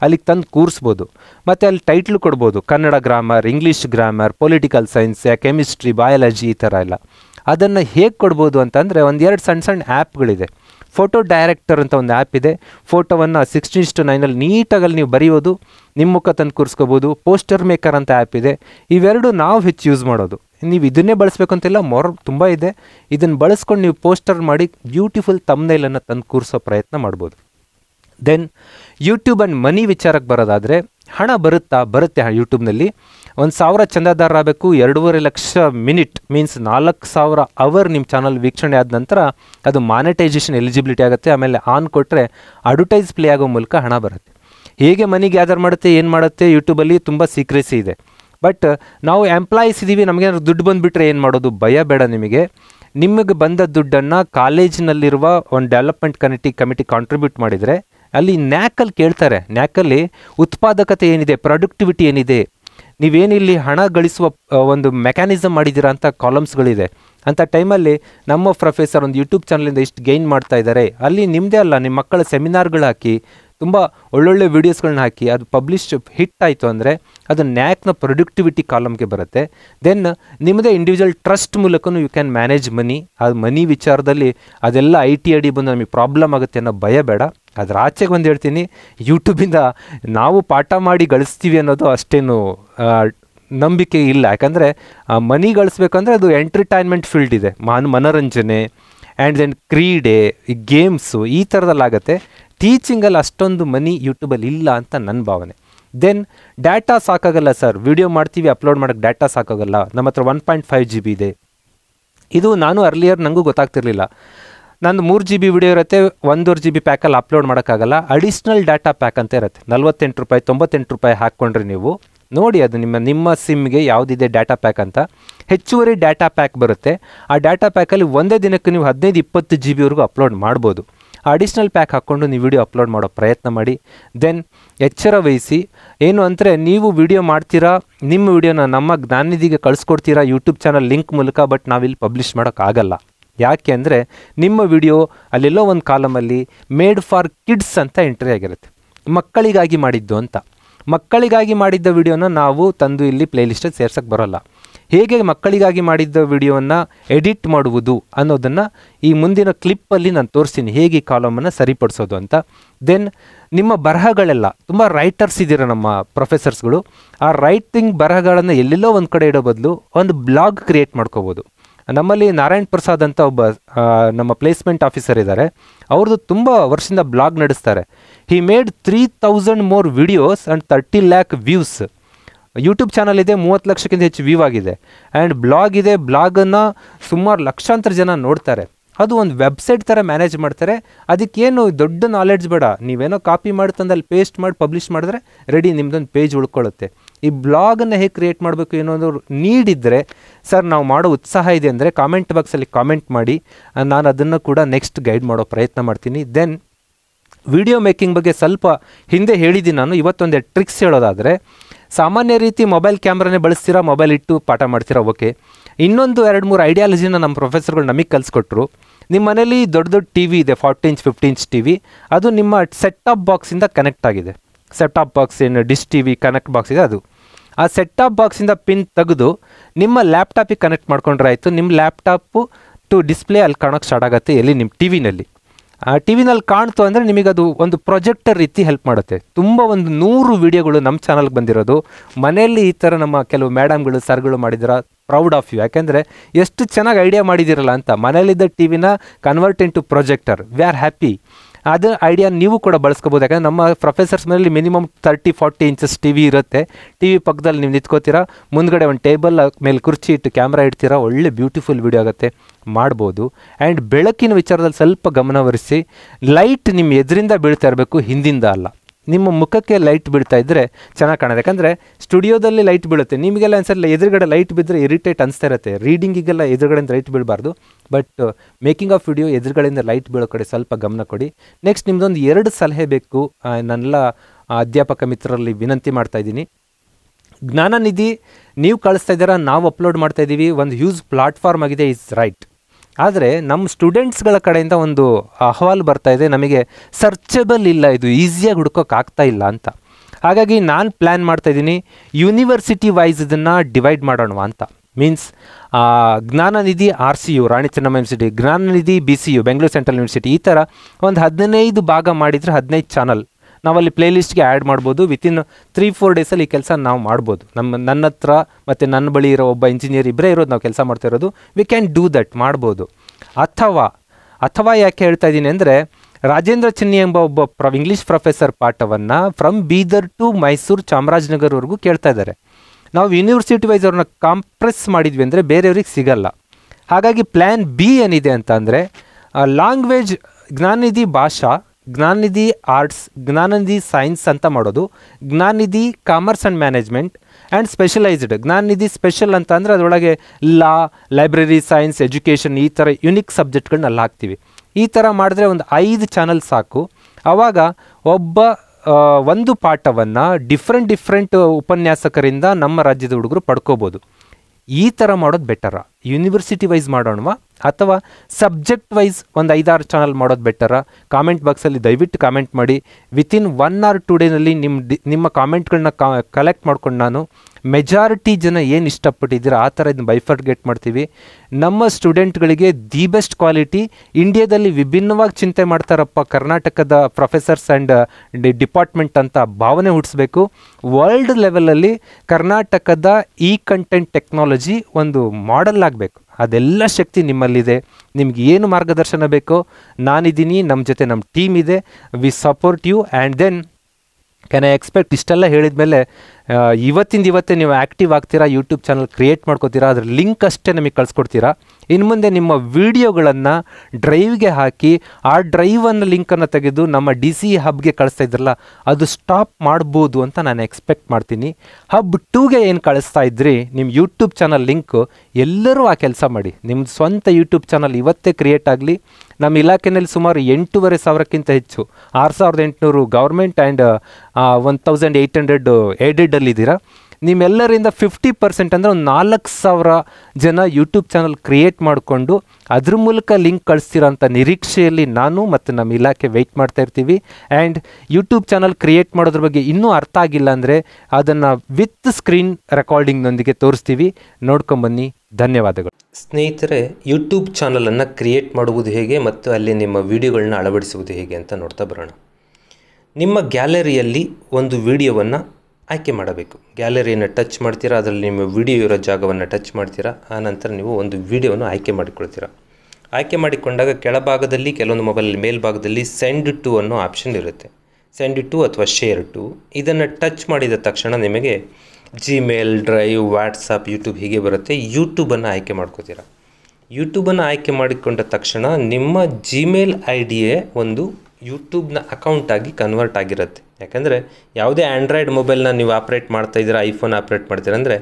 ಅಲ್ಲಿಗೆ ತಂದು ಕೂರಿಸ್ಬೋದು ಮತ್ತು ಅಲ್ಲಿ ಟೈಟ್ಲು ಕೊಡ್ಬೋದು Kannada grammar English grammar political science chemistry biology ಈ ಥರ ಎಲ್ಲ ಅದನ್ನು ಹೇಗೆ ಕೊಡ್ಬೋದು ಅಂತಂದರೆ ಒಂದು ಎರಡು ಸಣ್ಣ ಸಣ್ಣ ಆ್ಯಪ್ಗಳಿದೆ ಫೋಟೋ ಡೈರೆಕ್ಟರ್ ಅಂತ ಒಂದು ಆ್ಯಪ್ ಇದೆ ಫೋಟೋವನ್ನು ಸಿಕ್ಸ್ಟೀನ್ ಟು ನೈನಲ್ಲಿ ನೀಟಾಗಲ್ಲಿ ನೀವು ಬರೆಯೋದು ನಿಮ್ಮ ಮುಖ ತಂದು ಕೂರಿಸ್ಕೋಬೋದು ಪೋಸ್ಟರ್ ಮೇಕರ್ ಅಂತ ಆ್ಯಪ್ ಇದೆ ಇವೆರಡು ನಾವು ಹೆಚ್ಚು ಯೂಸ್ ಮಾಡೋದು ನೀವು ಇದನ್ನೇ ಬಳಸಬೇಕು ಮೊರ್ ಮೊರ ತುಂಬ ಇದೆ ಇದನ್ನು ಬಳಸ್ಕೊಂಡು ನೀವು ಪೋಸ್ಟರ್ ಮಾಡಿ ಬ್ಯೂಟಿಫುಲ್ ತಮ್ನೈಲನ್ನು ತಂದು ಕೂರಿಸೋ ಪ್ರಯತ್ನ ಮಾಡ್ಬೋದು ದೆನ್ ಯೂಟ್ಯೂಬ್ ಆ್ಯಂಡ್ ಮನಿ ವಿಚಾರಕ್ಕೆ ಬರೋದಾದರೆ ಹಣ ಬರುತ್ತಾ ಬರುತ್ತೆ ಯೂಟ್ಯೂಬ್ನಲ್ಲಿ ಒಂದು ಸಾವಿರ ಚಂದಾದಾರರಾಗಬೇಕು ಎರಡೂವರೆ ಲಕ್ಷ ಮಿನಿಟ್ ಮೀನ್ಸ್ ನಾಲ್ಕು ಸಾವಿರ ಅವರ್ ನಿಮ್ಮ ಚಾನಲ್ ವೀಕ್ಷಣೆ ಆದ ನಂತರ ಅದು ಮಾನಿಟೈಸೇಷನ್ ಎಲಿಜಿಬಿಲಿಟಿ ಆಗುತ್ತೆ ಆಮೇಲೆ ಆನ್ ಕೊಟ್ಟರೆ ಅಡ್ವರ್ಟೈಸ್ ಪ್ಲೇ ಆಗೋ ಮೂಲಕ ಹಣ ಬರುತ್ತೆ ಹೇಗೆ ಮನಿ ಗ್ಯಾದರ್ ಮಾಡುತ್ತೆ ಏನು ಮಾಡುತ್ತೆ ಯೂಟ್ಯೂಬಲ್ಲಿ ತುಂಬ ಸೀಕ್ರೆಸಿ ಇದೆ ಬಟ್ ನಾವು ಎಂಪ್ಲಾಯೀಸ್ ಇದ್ದೀವಿ ನಮಗೇನಾದ್ರು ದುಡ್ಡು ಬಂದುಬಿಟ್ರೆ ಏನು ಮಾಡೋದು ಭಯ ಬೇಡ ನಿಮಗೆ ನಿಮಗೆ ಬಂದ ದುಡ್ಡನ್ನು ಕಾಲೇಜಿನಲ್ಲಿರುವ ಒಂದು ಡೆವಲಪ್ಮೆಂಟ್ ಕಮಿಟಿ ಕಮಿಟಿ ಕಾಂಟ್ರಿಬ್ಯೂಟ್ ಮಾಡಿದರೆ ಅಲ್ಲಿ ನ್ಯಾಕಲ್ಲಿ ಕೇಳ್ತಾರೆ ನ್ಯಾಕಲ್ಲಿ ಉತ್ಪಾದಕತೆ ಏನಿದೆ ಪ್ರೊಡಕ್ಟಿವಿಟಿ ಏನಿದೆ ನೀವೇನಿಲ್ಲಿ ಹಣ ಗಳಿಸುವ ಒಂದು ಮೆಕ್ಯಾನಿಸಮ್ ಮಾಡಿದ್ದೀರಾ ಅಂತ ಕಾಲಮ್ಸ್ಗಳಿದೆ ಅಂಥ ಟೈಮಲ್ಲಿ ನಮ್ಮ ಪ್ರೊಫೆಸರ್ ಒಂದು ಯೂಟ್ಯೂಬ್ ಚಾನಲಿಂದ ಇಷ್ಟು ಗೈನ್ ಮಾಡ್ತಾ ಇದ್ದಾರೆ ಅಲ್ಲಿ ನಿಮ್ಮದೇ ಅಲ್ಲ ನಿಮ್ಮ ಮಕ್ಕಳ ಸೆಮಿನಾರ್ಗಳು ಹಾಕಿ ತುಂಬ ಒಳ್ಳೊಳ್ಳೆ ವೀಡಿಯೋಸ್ಗಳನ್ನ ಹಾಕಿ ಅದು ಪಬ್ಲಿಷ್ ಹಿಟ್ ಆಯಿತು ಅಂದರೆ ಅದು ನ್ಯಾಕ್ನ ಪ್ರೊಡಕ್ಟಿವಿಟಿ ಕಾಲಮ್ಗೆ ಬರುತ್ತೆ ದೆನ್ ನಿಮ್ಮದೇ ಇಂಡಿವಿಜುವಲ್ ಟ್ರಸ್ಟ್ ಮೂಲಕ ಯು ಕ್ಯಾನ್ ಮ್ಯಾನೇಜ್ ಮನಿ ಆ ಮನಿ ವಿಚಾರದಲ್ಲಿ ಅದೆಲ್ಲ ಐ ಟಿ ಅಡಿ ಬಂದು ನಮಗೆ ಪ್ರಾಬ್ಲಮ್ ಆಗುತ್ತೆ ಅನ್ನೋ ಭಯ ಬೇಡ ಅದರ ಆಚೆಗೆ ಒಂದು ಹೇಳ್ತೀನಿ ಯೂಟ್ಯೂಬಿಂದ ನಾವು ಪಾಠ ಮಾಡಿ ಗಳಿಸ್ತೀವಿ ಅನ್ನೋದು ಅಷ್ಟೇನು ನಂಬಿಕೆ ಇಲ್ಲ ಯಾಕಂದರೆ ಮನಿ ಗಳಿಸ್ಬೇಕಂದ್ರೆ ಅದು ಎಂಟರ್ಟೈನ್ಮೆಂಟ್ ಫೀಲ್ಡ್ ಇದೆ ಮನ್ ಮನೋರಂಜನೆ ಆ್ಯಂಡ್ ದೆನ್ ಕ್ರೀಡೆ ಗೇಮ್ಸು ಈ ಥರದಲ್ಲಾಗತ್ತೆ ಟೀಚಿಂಗಲ್ಲಿ ಅಷ್ಟೊಂದು ಮನಿ ಯೂಟ್ಯೂಬಲ್ಲಿ ಇಲ್ಲ ಅಂತ ನನ್ನ ಭಾವನೆ ದೆನ್ ಡಾಟಾ ಸಾಕಾಗಲ್ಲ ಸರ್ ವಿಡಿಯೋ ಮಾಡ್ತೀವಿ ಅಪ್ಲೋಡ್ ಮಾಡೋಕ್ಕೆ ಡಾಟಾ ಸಾಕಾಗಲ್ಲ ನಮ್ಮ ಹತ್ರ one point five G B ಇದೆ ಇದು ನಾನು ಅರ್ಲಿಯರ್ ನನಗೂ ಗೊತ್ತಾಗ್ತಿರ್ಲಿಲ್ಲ ನಂದು ಮೂರು ಜಿ ಬಿ ವಿಡಿಯೋ ಇರುತ್ತೆ ಒಂದೂವರೆ ಜಿ ಬಿ ಪ್ಯಾಕಲ್ಲಿ ಅಪ್ಲೋಡ್ ಮಾಡೋಕ್ಕಾಗಲ್ಲ ಅಡಿಷ್ನಲ್ ಡಾಟಾ ಪ್ಯಾಕ್ ಅಂತ ಇರುತ್ತೆ ನಲ್ವತ್ತೆಂಟು ರೂಪಾಯಿ ತೊಂಬತ್ತೆಂಟು ರೂಪಾಯಿ ಹಾಕ್ಕೊಂಡ್ರಿ ನೀವು ನೋಡಿ ಅದು ನಿಮ್ಮ ನಿಮ್ಮ ಸಿಮ್ಗೆ ಯಾವುದಿದೆ ಡಾಟಾ ಪ್ಯಾಕ್ ಅಂತ ಹೆಚ್ಚುವರಿ ಡಾಟಾ ಪ್ಯಾಕ್ ಬರುತ್ತೆ ಆ ಡಾಟಾ ಪ್ಯಾಕಲ್ಲಿ ಒಂದೇ ದಿನಕ್ಕೆ ನೀವು ಹದಿನೈದು ಇಪ್ಪತ್ತು ಜಿ ಬಿವರೆಗೂ ಅಪ್ಲೋಡ್ ಮಾಡ್ಬೋದು ಅಡಿಷ್ನಲ್ ಪ್ಯಾಕ್ ಹಾಕ್ಕೊಂಡು ನೀವು ವಿಡಿಯೋ ಅಪ್ಲೋಡ್ ಮಾಡೋ ಪ್ರಯತ್ನ ಮಾಡಿ ದೆನ್ ಎಚ್ಚರ ವಹಿಸಿ ಏನು ಅಂದರೆ ನೀವು ವಿಡಿಯೋ ಮಾಡ್ತೀರಾ ನಿಮ್ಮ ವಿಡಿಯೋನ ನಮ್ಮ ಜ್ಞಾನಿಧಿಗೆ ಕಳಿಸ್ಕೊಡ್ತೀರಾ ಯೂಟ್ಯೂಬ್ ಚಾನಲ್ ಲಿಂಕ್ ಮೂಲಕ ಬಟ್ ನಾವಿಲ್ಲಿ ಪಬ್ಲಿಷ್ ಮಾಡೋಕ್ಕಾಗಲ್ಲ ಯಾಕೆ ಅಂದರೆ ನಿಮ್ಮ ವಿಡಿಯೋ ಅಲ್ಲೆಲ್ಲೋ ಒಂದು ಕಾಲಮಲ್ಲಿ ಮೇಡ್ ಫಾರ್ ಕಿಡ್ಸ್ ಅಂತ ಎಂಟ್ರಿ ಆಗಿರುತ್ತೆ ಮಕ್ಕಳಿಗಾಗಿ ಮಾಡಿದ್ದು ಅಂತ ಮಕ್ಕಳಿಗಾಗಿ ಮಾಡಿದ್ದ ವಿಡಿಯೋನ ನಾವು ತಂದು ಇಲ್ಲಿ ಪ್ಲೇಲಿಸ್ಟಲ್ಲಿ ಸೇರ್ಸೋಕ್ಕೆ ಬರೋಲ್ಲ ಹೇಗೆ ಮಕ್ಕಳಿಗಾಗಿ ಮಾಡಿದ್ದ ವಿಡಿಯೋವನ್ನು ಎಡಿಟ್ ಮಾಡುವುದು ಅನ್ನೋದನ್ನು ಈ ಮುಂದಿನ ಕ್ಲಿಪ್ಪಲ್ಲಿ ನಾನು ತೋರಿಸ್ತೀನಿ ಹೇಗೆ ಕಾಲಮನ್ನು ಸರಿಪಡಿಸೋದು ಅಂತ ದೆನ್ ನಿಮ್ಮ ಬರಹಗಳೆಲ್ಲ ತುಂಬ ರೈಟರ್ಸ್ ಇದ್ದೀರ ನಮ್ಮ ಪ್ರೊಫೆಸರ್ಸ್ಗಳು ಆ ರೈಟಿಂಗ್ ಬರಹಗಳನ್ನು ಎಲ್ಲೆಲ್ಲೋ ಒಂದು ಕಡೆ ಇಡೋ ಬದಲು ಒಂದು ಬ್ಲಾಗ್ ಕ್ರಿಯೇಟ್ ಮಾಡ್ಕೋಬೋದು ನಮ್ಮಲ್ಲಿ ನಾರಾಯಣ್ ಪ್ರಸಾದ್ ಅಂತ ಒಬ್ಬ ನಮ್ಮ ಪ್ಲೇಸ್ಮೆಂಟ್ ಆಫೀಸರ್ ಇದ್ದಾರೆ ಅವ್ರದ್ದು ತುಂಬ ವರ್ಷದಿಂದ ಬ್ಲಾಗ್ ನಡೆಸ್ತಾರೆ he made three thousand more videos and thirty lakh views YouTube channel ಇದೆ ಮೂವತ್ತು ಲಕ್ಷಕ್ಕಿಂತ ಹೆಚ್ಚು ವ್ಯೂ ಆಗಿದೆ ಆ್ಯಂಡ್ ಬ್ಲಾಗ್ ಇದೆ ಬ್ಲಾಗನ್ನು ಸುಮಾರು ಲಕ್ಷಾಂತರ ಜನ ನೋಡ್ತಾರೆ ಅದು ಒಂದು ವೆಬ್ಸೈಟ್ ಥರ ಮ್ಯಾನೇಜ್ ಮಾಡ್ತಾರೆ ಅದಕ್ಕೇನು ದೊಡ್ಡ ನಾಲೆಡ್ಜ್ ಬೇಡ ನೀವೇನೋ ಕಾಪಿ ಮಾಡಿ ತಂದಲ್ಲಿ ಪೇಸ್ಟ್ ಮಾಡಿ ಪಬ್ಲಿಷ್ ಮಾಡಿದ್ರೆ ರೆಡಿ ನಿಮ್ಮದೊಂದು ಪೇಜ್ ಉಳ್ಕೊಳ್ಳುತ್ತೆ ಈ ಬ್ಲಾಗನ್ನು ಹೇಗೆ ಕ್ರಿಯೇಟ್ ಮಾಡಬೇಕು ಏನೋ ನೀಡ್ ಇದ್ದರೆ ಸರ್ ನಾವು ಮಾಡೋ ಉತ್ಸಾಹ ಇದೆ ಅಂದರೆ ಕಾಮೆಂಟ್ ಬಾಕ್ಸಲ್ಲಿ ಕಾಮೆಂಟ್ ಮಾಡಿ ನಾನು ಅದನ್ನು ಕೂಡ ನೆಕ್ಸ್ಟ್ ಗೈಡ್ ಮಾಡೋ ಪ್ರಯತ್ನ ಮಾಡ್ತೀನಿ ದೆನ್ ವಿಡಿಯೋ ಮೇಕಿಂಗ್ ಬಗ್ಗೆ ಸ್ವಲ್ಪ ಹಿಂದೆ ಹೇಳಿದ್ದೀನಿ ನಾನು ಇವತ್ತೊಂದೇ ಟ್ರಿಕ್ಸ್ ಹೇಳೋದಾದರೆ ಸಾಮಾನ್ಯ ರೀತಿ ಮೊಬೈಲ್ ಕ್ಯಾಮ್ರಾನೇ ಬಳಸ್ತೀರಾ ಮೊಬೈಲ್ ಇಟ್ಟು ಪಾಠ ಮಾಡ್ತೀರಾ ಓಕೆ ಇನ್ನೊಂದು ಎರಡು ಮೂರು ಐಡಿಯಾಲಜಿನ ನಮ್ಮ ಪ್ರೊಫೆಸರ್ಗಳು ನಮಗೆ ಕಲಿಸ್ಕೊಟ್ರು ನಿಮ್ಮ ಮನೇಲಿ ದೊಡ್ಡ ದೊಡ್ಡ ಟಿ ವಿ ಇದೆ forty inch fifty inch T V ಅದು ನಿಮ್ಮ ಸೆಟ್ ಟಾಪ್ ಬಾಕ್ಸಿಂದ ಕನೆಕ್ಟ್ ಆಗಿದೆ ಸೆಟ್ ಟಾಪ್ ಬಾಕ್ಸ್ ಏನು dish T V connect box ಇದೆ ಅದು ಆ ಸೆಟ್ ಟಾಪ್ ಬಾಕ್ಸಿಂದ ಪಿನ್ ತೆಗೆದು ನಿಮ್ಮ ಲ್ಯಾಪ್ಟಾಪಿಗೆ ಕನೆಕ್ಟ್ ಮಾಡ್ಕೊಂಡ್ರೆ ಆಯಿತು ನಿಮ್ಮ ಲ್ಯಾಪ್ಟಾಪು ಟು ಡಿಸ್ಪ್ಲೇ ಅಲ್ಲಿ ಕಾಣೋಕ್ಕೆ ಸ್ಟಾರ್ಟ್ ಆಗುತ್ತೆ ಎಲ್ಲಿ ನಿಮ್ಮ ಟಿ ವಿನಲ್ಲಿ ಟಿ ವಿನಲ್ಲಿ ಕಾಣ್ತು ಅಂದರೆ ನಿಮಗೆ ಅದು ಒಂದು ಪ್ರೊಜೆಕ್ಟರ್ ರೀತಿ ಹೆಲ್ಪ್ ಮಾಡುತ್ತೆ ತುಂಬ ಒಂದು ನೂರು ವಿಡಿಯೋಗಳು ನಮ್ಮ ಚಾನಲ್ಗೆ ಬಂದಿರೋದು ಮನೆಯಲ್ಲಿ ಈ ಥರ ನಮ್ಮ ಕೆಲವು ಮೇಡಮ್ಗಳು ಸರ್ಗಳು ಮಾಡಿದ್ರ ಪ್ರೌಡ್ ಆಫ್ ಯು ಯಾಕೆಂದರೆ ಎಷ್ಟು ಚೆನ್ನಾಗಿ ಐಡಿಯಾ ಮಾಡಿದ್ದೀರಲ್ಲ ಅಂತ ಮನೇಲಿದ್ದ ಟಿ ವಿನ convert to projector we are happy ಅದು ಐಡಿಯಾ ನೀವು ಕೂಡ ಬಳಸ್ಕೋಬೋದು ಯಾಕಂದರೆ ನಮ್ಮ ಪ್ರೊಫೆಸರ್ಸ್ ಮನೆಯಲ್ಲಿ minimum thirty forty inches T V ಇರುತ್ತೆ ಟಿ ವಿ ಪಕ್ಕದಲ್ಲಿ ನೀವು ನಿಂತ್ಕೋತೀರಾ ಮುಂದ್ಗಡೆ ಒಂದು ಟೇಬಲ್ ಮೇಲೆ ಕುರ್ಚಿ ಇಟ್ಟು ಕ್ಯಾಮ್ರಾ ಇಡ್ತೀರಾ ಒಳ್ಳೆ ಬ್ಯೂಟಿಫುಲ್ ವಿಡಿಯೋ ಆಗುತ್ತೆ ಮಾಡ್ಬೋದು ಆ್ಯಂಡ್ ಬೆಳಕಿನ ವಿಚಾರದಲ್ಲಿ ಸ್ವಲ್ಪ ಗಮನವರಿಸಿ ಲೈಟ್ ನಿಮ್ಮ ಎದುರಿಂದ ಬೀಳ್ತಾ ಇರಬೇಕು ಹಿಂದಿಂದ ಅಲ್ಲ ನಿಮ್ಮ ಮುಖಕ್ಕೆ ಲೈಟ್ ಬೀಳ್ತಾ ಇದ್ದರೆ ಚೆನ್ನಾಗಿ ಕಾಣೋದು ಯಾಕಂದರೆ ಸ್ಟುಡಿಯೋದಲ್ಲಿ ಲೈಟ್ ಬೀಳುತ್ತೆ ನಿಮಗೆಲ್ಲ ಅನ್ಸಲ್ಲ ಎದುರುಗಡೆ ಲೈಟ್ ಬಿದ್ದರೆ ಇರಿಟೇಟ್ ಅನಿಸ್ತಾ ಇರುತ್ತೆ ರೀಡಿಂಗಿಗೆಲ್ಲ ಎದುರುಗಡೆಯಿಂದ ಲೈಟ್ ಬೀಳಬಾರ್ದು ಬಟ್ ಮೇಕಿಂಗ್ ಆಫ್ ವಿಡಿಯೋ ಎದುರುಗಡೆಯಿಂದ ಲೈಟ್ ಬೀಳೋ ಕಡೆ ಸ್ವಲ್ಪ ಗಮನ ಕೊಡಿ ನೆಕ್ಸ್ಟ್ ನಿಮ್ಮದೊಂದು ಎರಡು ಸಲಹೆ ಬೇಕು ನನ್ನೆಲ್ಲ ಅಧ್ಯಾಪಕ ಮಿತ್ರರಲ್ಲಿ ವಿನಂತಿ ಮಾಡ್ತಾ ಇದ್ದೀನಿ ಜ್ಞಾನನಿಧಿ ನೀವು ಕಳಿಸ್ತಾ ಇದ್ದೀರಾ ನಾವು ಅಪ್ಲೋಡ್ ಮಾಡ್ತಾ ಇದ್ದೀವಿ ಒಂದು ಹ್ಯೂಸ್ ಪ್ಲಾಟ್ಫಾರ್ಮ್ ಆಗಿದೆ ಇಸ್ ರೈಟ್ ಆದರೆ ನಮ್ಮ ಸ್ಟೂಡೆಂಟ್ಸ್ಗಳ ಕಡೆಯಿಂದ ಒಂದು ಅಹವಾಲು ಬರ್ತಾ ಇದೆ ನಮಗೆ ಸರ್ಚಬಲ್ ಇಲ್ಲ ಇದು ಈಸಿಯಾಗಿ ಹುಡ್ಕೋಕ್ಕಾಗ್ತಾ ಇಲ್ಲ ಅಂತ ಹಾಗಾಗಿ ನಾನು ಪ್ಲ್ಯಾನ್ ಮಾಡ್ತಾಯಿದ್ದೀನಿ ಯೂನಿವರ್ಸಿಟಿ ವೈಸ್ ಇದನ್ನು ಡಿವೈಡ್ ಮಾಡೋಣ ಅಂತ means Jnananidhi R C U Rani Chennamma University Jnananidhi B C U Bengaluru Central University ಈ ಥರ ಒಂದು ಹದಿನೈದು ಭಾಗ ಮಾಡಿದರೆ ಹದಿನೈದು ಚಾನಲ್ ನಾವಲ್ಲಿ ಪ್ಲೇ ಲಿಸ್ಟ್ಗೆ ಆ್ಯಡ್ ಮಾಡ್ಬೋದು ವಿತಿನ್ ತ್ರೀ ಫೋರ್ ಡೇಸಲ್ಲಿ ಈ ಕೆಲಸ ನಾವು ಮಾಡ್ಬೋದು ನಮ್ಮ ನನ್ನ ಹತ್ರ ಮತ್ತು ನನ್ನ ಬಳಿ ಇರೋ ಒಬ್ಬ ಇಂಜಿನಿಯರ್ ಇಬ್ಬರೇ ಇರೋದು ನಾವು ಕೆಲಸ ಮಾಡ್ತಾ ಇರೋದು ವಿ ಕ್ಯಾನ್ ಡೂ ದಟ್ ಮಾಡ್ಬೋದು ಅಥವಾ ಅಥವಾ ಯಾಕೆ ಹೇಳ್ತಾ ಇದ್ದೀನಿ ಅಂದರೆ ರಾಜೇಂದ್ರ ಚಿನ್ನಿ ಎಂಬ ಒಬ್ಬ ಪ್ರ ಇಂಗ್ಲೀಷ್ ಪ್ರೊಫೆಸರ್ ಪಾಠವನ್ನು ಫ್ರಮ್ ಬೀದರ್ ಟು ಮೈಸೂರು ಚಾಮರಾಜನಗರ್ವರೆಗೂ ಕೇಳ್ತಾ ಇದ್ದಾರೆ ನಾವು ಯೂನಿವರ್ಸಿಟಿ ವೈಸ್ ಅವ್ರನ್ನ ಕಾಂಪ್ರೆಸ್ ಮಾಡಿದ್ವಿ ಅಂದರೆ ಬೇರೆಯವ್ರಿಗೆ ಸಿಗಲ್ಲ ಹಾಗಾಗಿ ಪ್ಲ್ಯಾನ್ ಬಿ ಏನಿದೆ ಅಂತ ಅಂದರೆ ಲಾಂಗ್ವೇಜ್ ಜ್ಞಾನಿಧಿ ಭಾಷಾ ಜ್ಞಾನನಿಧಿ ಆರ್ಟ್ಸ್ ಜ್ಞಾನನಿಧಿ ಸೈನ್ಸ್ ಅಂತ ಮಾಡೋದು Jnananidhi commerce and management and specialised Jnananidhi special ಅಂತ ಅಂದರೆ ಅದರೊಳಗೆ ಲಾ ಲೈಬ್ರರಿ ಸೈನ್ಸ್ ಎಜುಕೇಷನ್ ಈ ಥರ ಯುನಿಕ್ ಸಬ್ಜೆಕ್ಟ್ಗಳನ್ನ ಅಲ್ಲಿ ಹಾಕ್ತೀವಿ ಈ ಥರ ಮಾಡಿದ್ರೆ ಒಂದು ಐದು ಚಾನಲ್ ಸಾಕು ಆವಾಗ ಒಬ್ಬ ಒಂದು ಪಾಠವನ್ನು ಡಿಫ್ರೆಂಟ್ ಡಿಫ್ರೆಂಟ್ ಉಪನ್ಯಾಸಕರಿಂದ ನಮ್ಮ ರಾಜ್ಯದ ಹುಡುಗರು ಪಡ್ಕೋಬೋದು ಈ ಥರ ಮಾಡೋದು ಬೆಟರ ಯೂನಿವರ್ಸಿಟಿ ವೈಸ್ ಮಾಡೋಣವಾ ಅಥವಾ ಸಬ್ಜೆಕ್ಟ್ ವೈಸ್ ಒಂದು ಐದಾರು ಚಾನಲ್ ಮಾಡೋದು ಬೆಟರ ಕಾಮೆಂಟ್ ಬಾಕ್ಸಲ್ಲಿ ದಯವಿಟ್ಟು ಕಾಮೆಂಟ್ ಮಾಡಿ ವಿತಿನ್ ಒನ್ ಆರ್ ಟು ಡೇನಲ್ಲಿ ನಿಮ್ಮ ಡಿ ನಿಮ್ಮ ಕಾಮೆಂಟ್ಗಳನ್ನ ಕಲೆಕ್ಟ್ ಮಾಡ್ಕೊಂಡು ನಾನು ಮೆಜಾರಿಟಿ ಜನ ಏನು ಇಷ್ಟಪಟ್ಟಿದ್ದೀರಾ ಆ ಥರ ಇದನ್ನ ಬೈಫರ್ಗೇಟ್ ಮಾಡ್ತೀವಿ ನಮ್ಮ ಸ್ಟೂಡೆಂಟ್ಗಳಿಗೆ ದಿ ಬೆಸ್ಟ್ ಕ್ವಾಲಿಟಿ ಇಂಡಿಯಾದಲ್ಲಿ ವಿಭಿನ್ನವಾಗಿ ಚಿಂತೆ ಮಾಡ್ತಾರಪ್ಪ ಕರ್ನಾಟಕದ ಪ್ರೊಫೆಸರ್ಸ್ ಆ್ಯಂಡ್ ಡಿಪಾರ್ಟ್ಮೆಂಟ್ ಅಂತ ಭಾವನೆ ಹುಟ್ಟಿಸ್ಬೇಕು ವರ್ಲ್ಡ್ ಲೆವೆಲಲ್ಲಿ ಕರ್ನಾಟಕದ ಇ ಕಂಟೆಂಟ್ ಟೆಕ್ನಾಲಜಿ ಒಂದು ಮಾಡಲ್ ಆಗಬೇಕು ಅದೆಲ್ಲ ಶಕ್ತಿ ನಿಮ್ಮಲ್ಲಿದೆ ನಿಮ್ಗೆ ಏನು ಮಾರ್ಗದರ್ಶನ ಬೇಕೋ ನಾನಿದ್ದೀನಿ ನಮ್ಮ ಜೊತೆ ನಮ್ಮ ಟೀಮ್ ಇದೆ we support you and then can I expect ಇಷ್ಟೆಲ್ಲ ಹೇಳಿದ ಮೇಲೆ ಇವತ್ತಿಂದ ಇವತ್ತೇ ನೀವು ಆ್ಯಕ್ಟಿವ್ ಆಗ್ತೀರಾ ಯೂಟ್ಯೂಬ್ ಚಾನಲ್ ಕ್ರಿಯೇಟ್ ಮಾಡ್ಕೋತೀರಾ ಅದ್ರ ಲಿಂಕ್ ಅಷ್ಟೇ ನಿಮಗೆ ಕಳಿಸ್ಕೊಡ್ತೀರಾ ಇನ್ನು ಮುಂದೆ ನಿಮ್ಮ ವಿಡಿಯೋಗಳನ್ನು ಡ್ರೈವ್ಗೆ ಹಾಕಿ ಆ ಡ್ರೈವನ್ನು ಲಿಂಕನ್ನು ತೆಗೆದು ನಮ್ಮ ಡಿ ಸಿ ಹಬ್ಗೆ e ಕಳಿಸ್ತಾ ಇದ್ರಲ್ಲ ಅದು ಸ್ಟಾಪ್ ಮಾಡ್ಬೋದು ಅಂತ ನಾನು ಎಕ್ಸ್ಪೆಕ್ಟ್ ಮಾಡ್ತೀನಿ ಹಬ್ ಟೂಗೆ ಏನು ಕಳಿಸ್ತಾ ಇದ್ರಿ ನಿಮ್ಮ ಯೂಟ್ಯೂಬ್ ಚಾನಲ್ ಲಿಂಕು ಎಲ್ಲರೂ ಆ ಕೆಲಸ ಮಾಡಿ ನಿಮ್ಮ ಸ್ವಂತ ಯೂಟ್ಯೂಬ್ ಚಾನಲ್ ಇವತ್ತೇ ಕ್ರಿಯೇಟ್ ಆಗಲಿ ನಮ್ಮ ಇಲಾಖೆಯಲ್ಲಿ ಸುಮಾರು ಎಂಟೂವರೆ ಸಾವಿರಕ್ಕಿಂತ ಹೆಚ್ಚು ಆರು ಸಾವಿರದ ಎಂಟುನೂರು government and one thousand eight hundred aided ಇದ್ದೀರಾ ನಿಮ್ಮೆಲ್ಲರಿಂದ ಫಿಫ್ಟಿ ಪರ್ಸೆಂಟ್ ಅಂದರೆ ಒಂದು ನಾಲ್ಕು ಸಾವಿರ ಜನ ಯೂಟ್ಯೂಬ್ ಚಾನಲ್ ಕ್ರಿಯೇಟ್ ಮಾಡಿಕೊಂಡು ಅದ್ರ ಮೂಲಕ ಲಿಂಕ್ ಕಳಿಸ್ತಿರೋ ನಿರೀಕ್ಷೆಯಲ್ಲಿ ನಾನು ಮತ್ತು ನಮ್ಮ ಇಲಾಖೆ ವೆಯ್ಟ್ ಮಾಡ್ತಾ ಇರ್ತೀವಿ ಆ್ಯಂಡ್ ಯೂಟ್ಯೂಬ್ ಚಾನಲ್ ಕ್ರಿಯೇಟ್ ಮಾಡೋದ್ರ ಬಗ್ಗೆ ಇನ್ನೂ ಅರ್ಥ ಆಗಿಲ್ಲ ಅಂದರೆ ಅದನ್ನು ವಿತ್ ಸ್ಕ್ರೀನ್ ರೆಕಾರ್ಡಿಂಗ್ನೊಂದಿಗೆ ತೋರಿಸ್ತೀವಿ ನೋಡ್ಕೊಂಬನ್ನಿ ಧನ್ಯವಾದಗಳು ಸ್ನೇಹಿತರೆ ಯೂಟ್ಯೂಬ್ ಚಾನಲನ್ನು ಕ್ರಿಯೇಟ್ ಮಾಡುವುದು ಹೇಗೆ ಮತ್ತು ಅಲ್ಲಿ ನಿಮ್ಮ ವಿಡಿಯೋಗಳನ್ನ ಅಳವಡಿಸುವುದು ಹೇಗೆ ಅಂತ ನೋಡ್ತಾ ಬರೋಣ ನಿಮ್ಮ ಗ್ಯಾಲರಿಯಲ್ಲಿ ಒಂದು ವಿಡಿಯೋವನ್ನು ಆಯ್ಕೆ ಮಾಡಬೇಕು ಗ್ಯಾಲರಿಯನ್ನು ಟಚ್ ಮಾಡ್ತೀರಾ ಅದರಲ್ಲಿ ನಿಮ್ಮ ವಿಡಿಯೋ ಇರೋ ಜಾಗವನ್ನು ಟಚ್ ಮಾಡ್ತೀರಾ ಆನಂತರ ನೀವು ಒಂದು ವಿಡಿಯೋವನ್ನು ಆಯ್ಕೆ ಮಾಡಿಕೊಳ್ತೀರಾ ಆಯ್ಕೆ ಮಾಡಿಕೊಂಡಾಗ ಕೆಳಭಾಗದಲ್ಲಿ ಕೆಲವೊಂದು ಮೊಬೈಲಲ್ಲಿ ಮೇಲ್ಭಾಗದಲ್ಲಿ ಸೆಂಡ್ ಟು ಅನ್ನೋ ಆಪ್ಷನ್ ಇರುತ್ತೆ ಸೆಂಡ್ ಟು ಅಥವಾ ಶೇರ್ ಟು ಇದನ್ನು ಟಚ್ ಮಾಡಿದ ತಕ್ಷಣ ನಿಮಗೆ ಜಿಮೇಲ್ ಡ್ರೈವ್ ವಾಟ್ಸಪ್ ಯೂಟ್ಯೂಬ್ ಹೀಗೆ ಬರುತ್ತೆ ಯೂಟ್ಯೂಬನ್ನು ಆಯ್ಕೆ ಮಾಡ್ಕೋತೀರಾ ಯೂಟ್ಯೂಬನ್ನು ಆಯ್ಕೆ ಮಾಡಿಕೊಂಡ ತಕ್ಷಣ ನಿಮ್ಮ ಜಿಮೇಲ್ ಐ ಡಿಯೇ ಒಂದು ಯೂಟ್ಯೂಬ್ನ ಅಕೌಂಟ್ ಆಗಿ ಕನ್ವರ್ಟ್ ಆಗಿರುತ್ತೆ ಯಾಕಂದರೆ ಯಾವುದೇ ಆ್ಯಂಡ್ರಾಯ್ಡ್ ಮೊಬೈಲ್ನ ನೀವು ಆಪ್ರೇಟ್ ಮಾಡ್ತಾ ಇದ್ದೀರಾ ಐಫೋನ್ ಆಪ್ರೇಟ್ ಮಾಡ್ತೀರಂದರೆ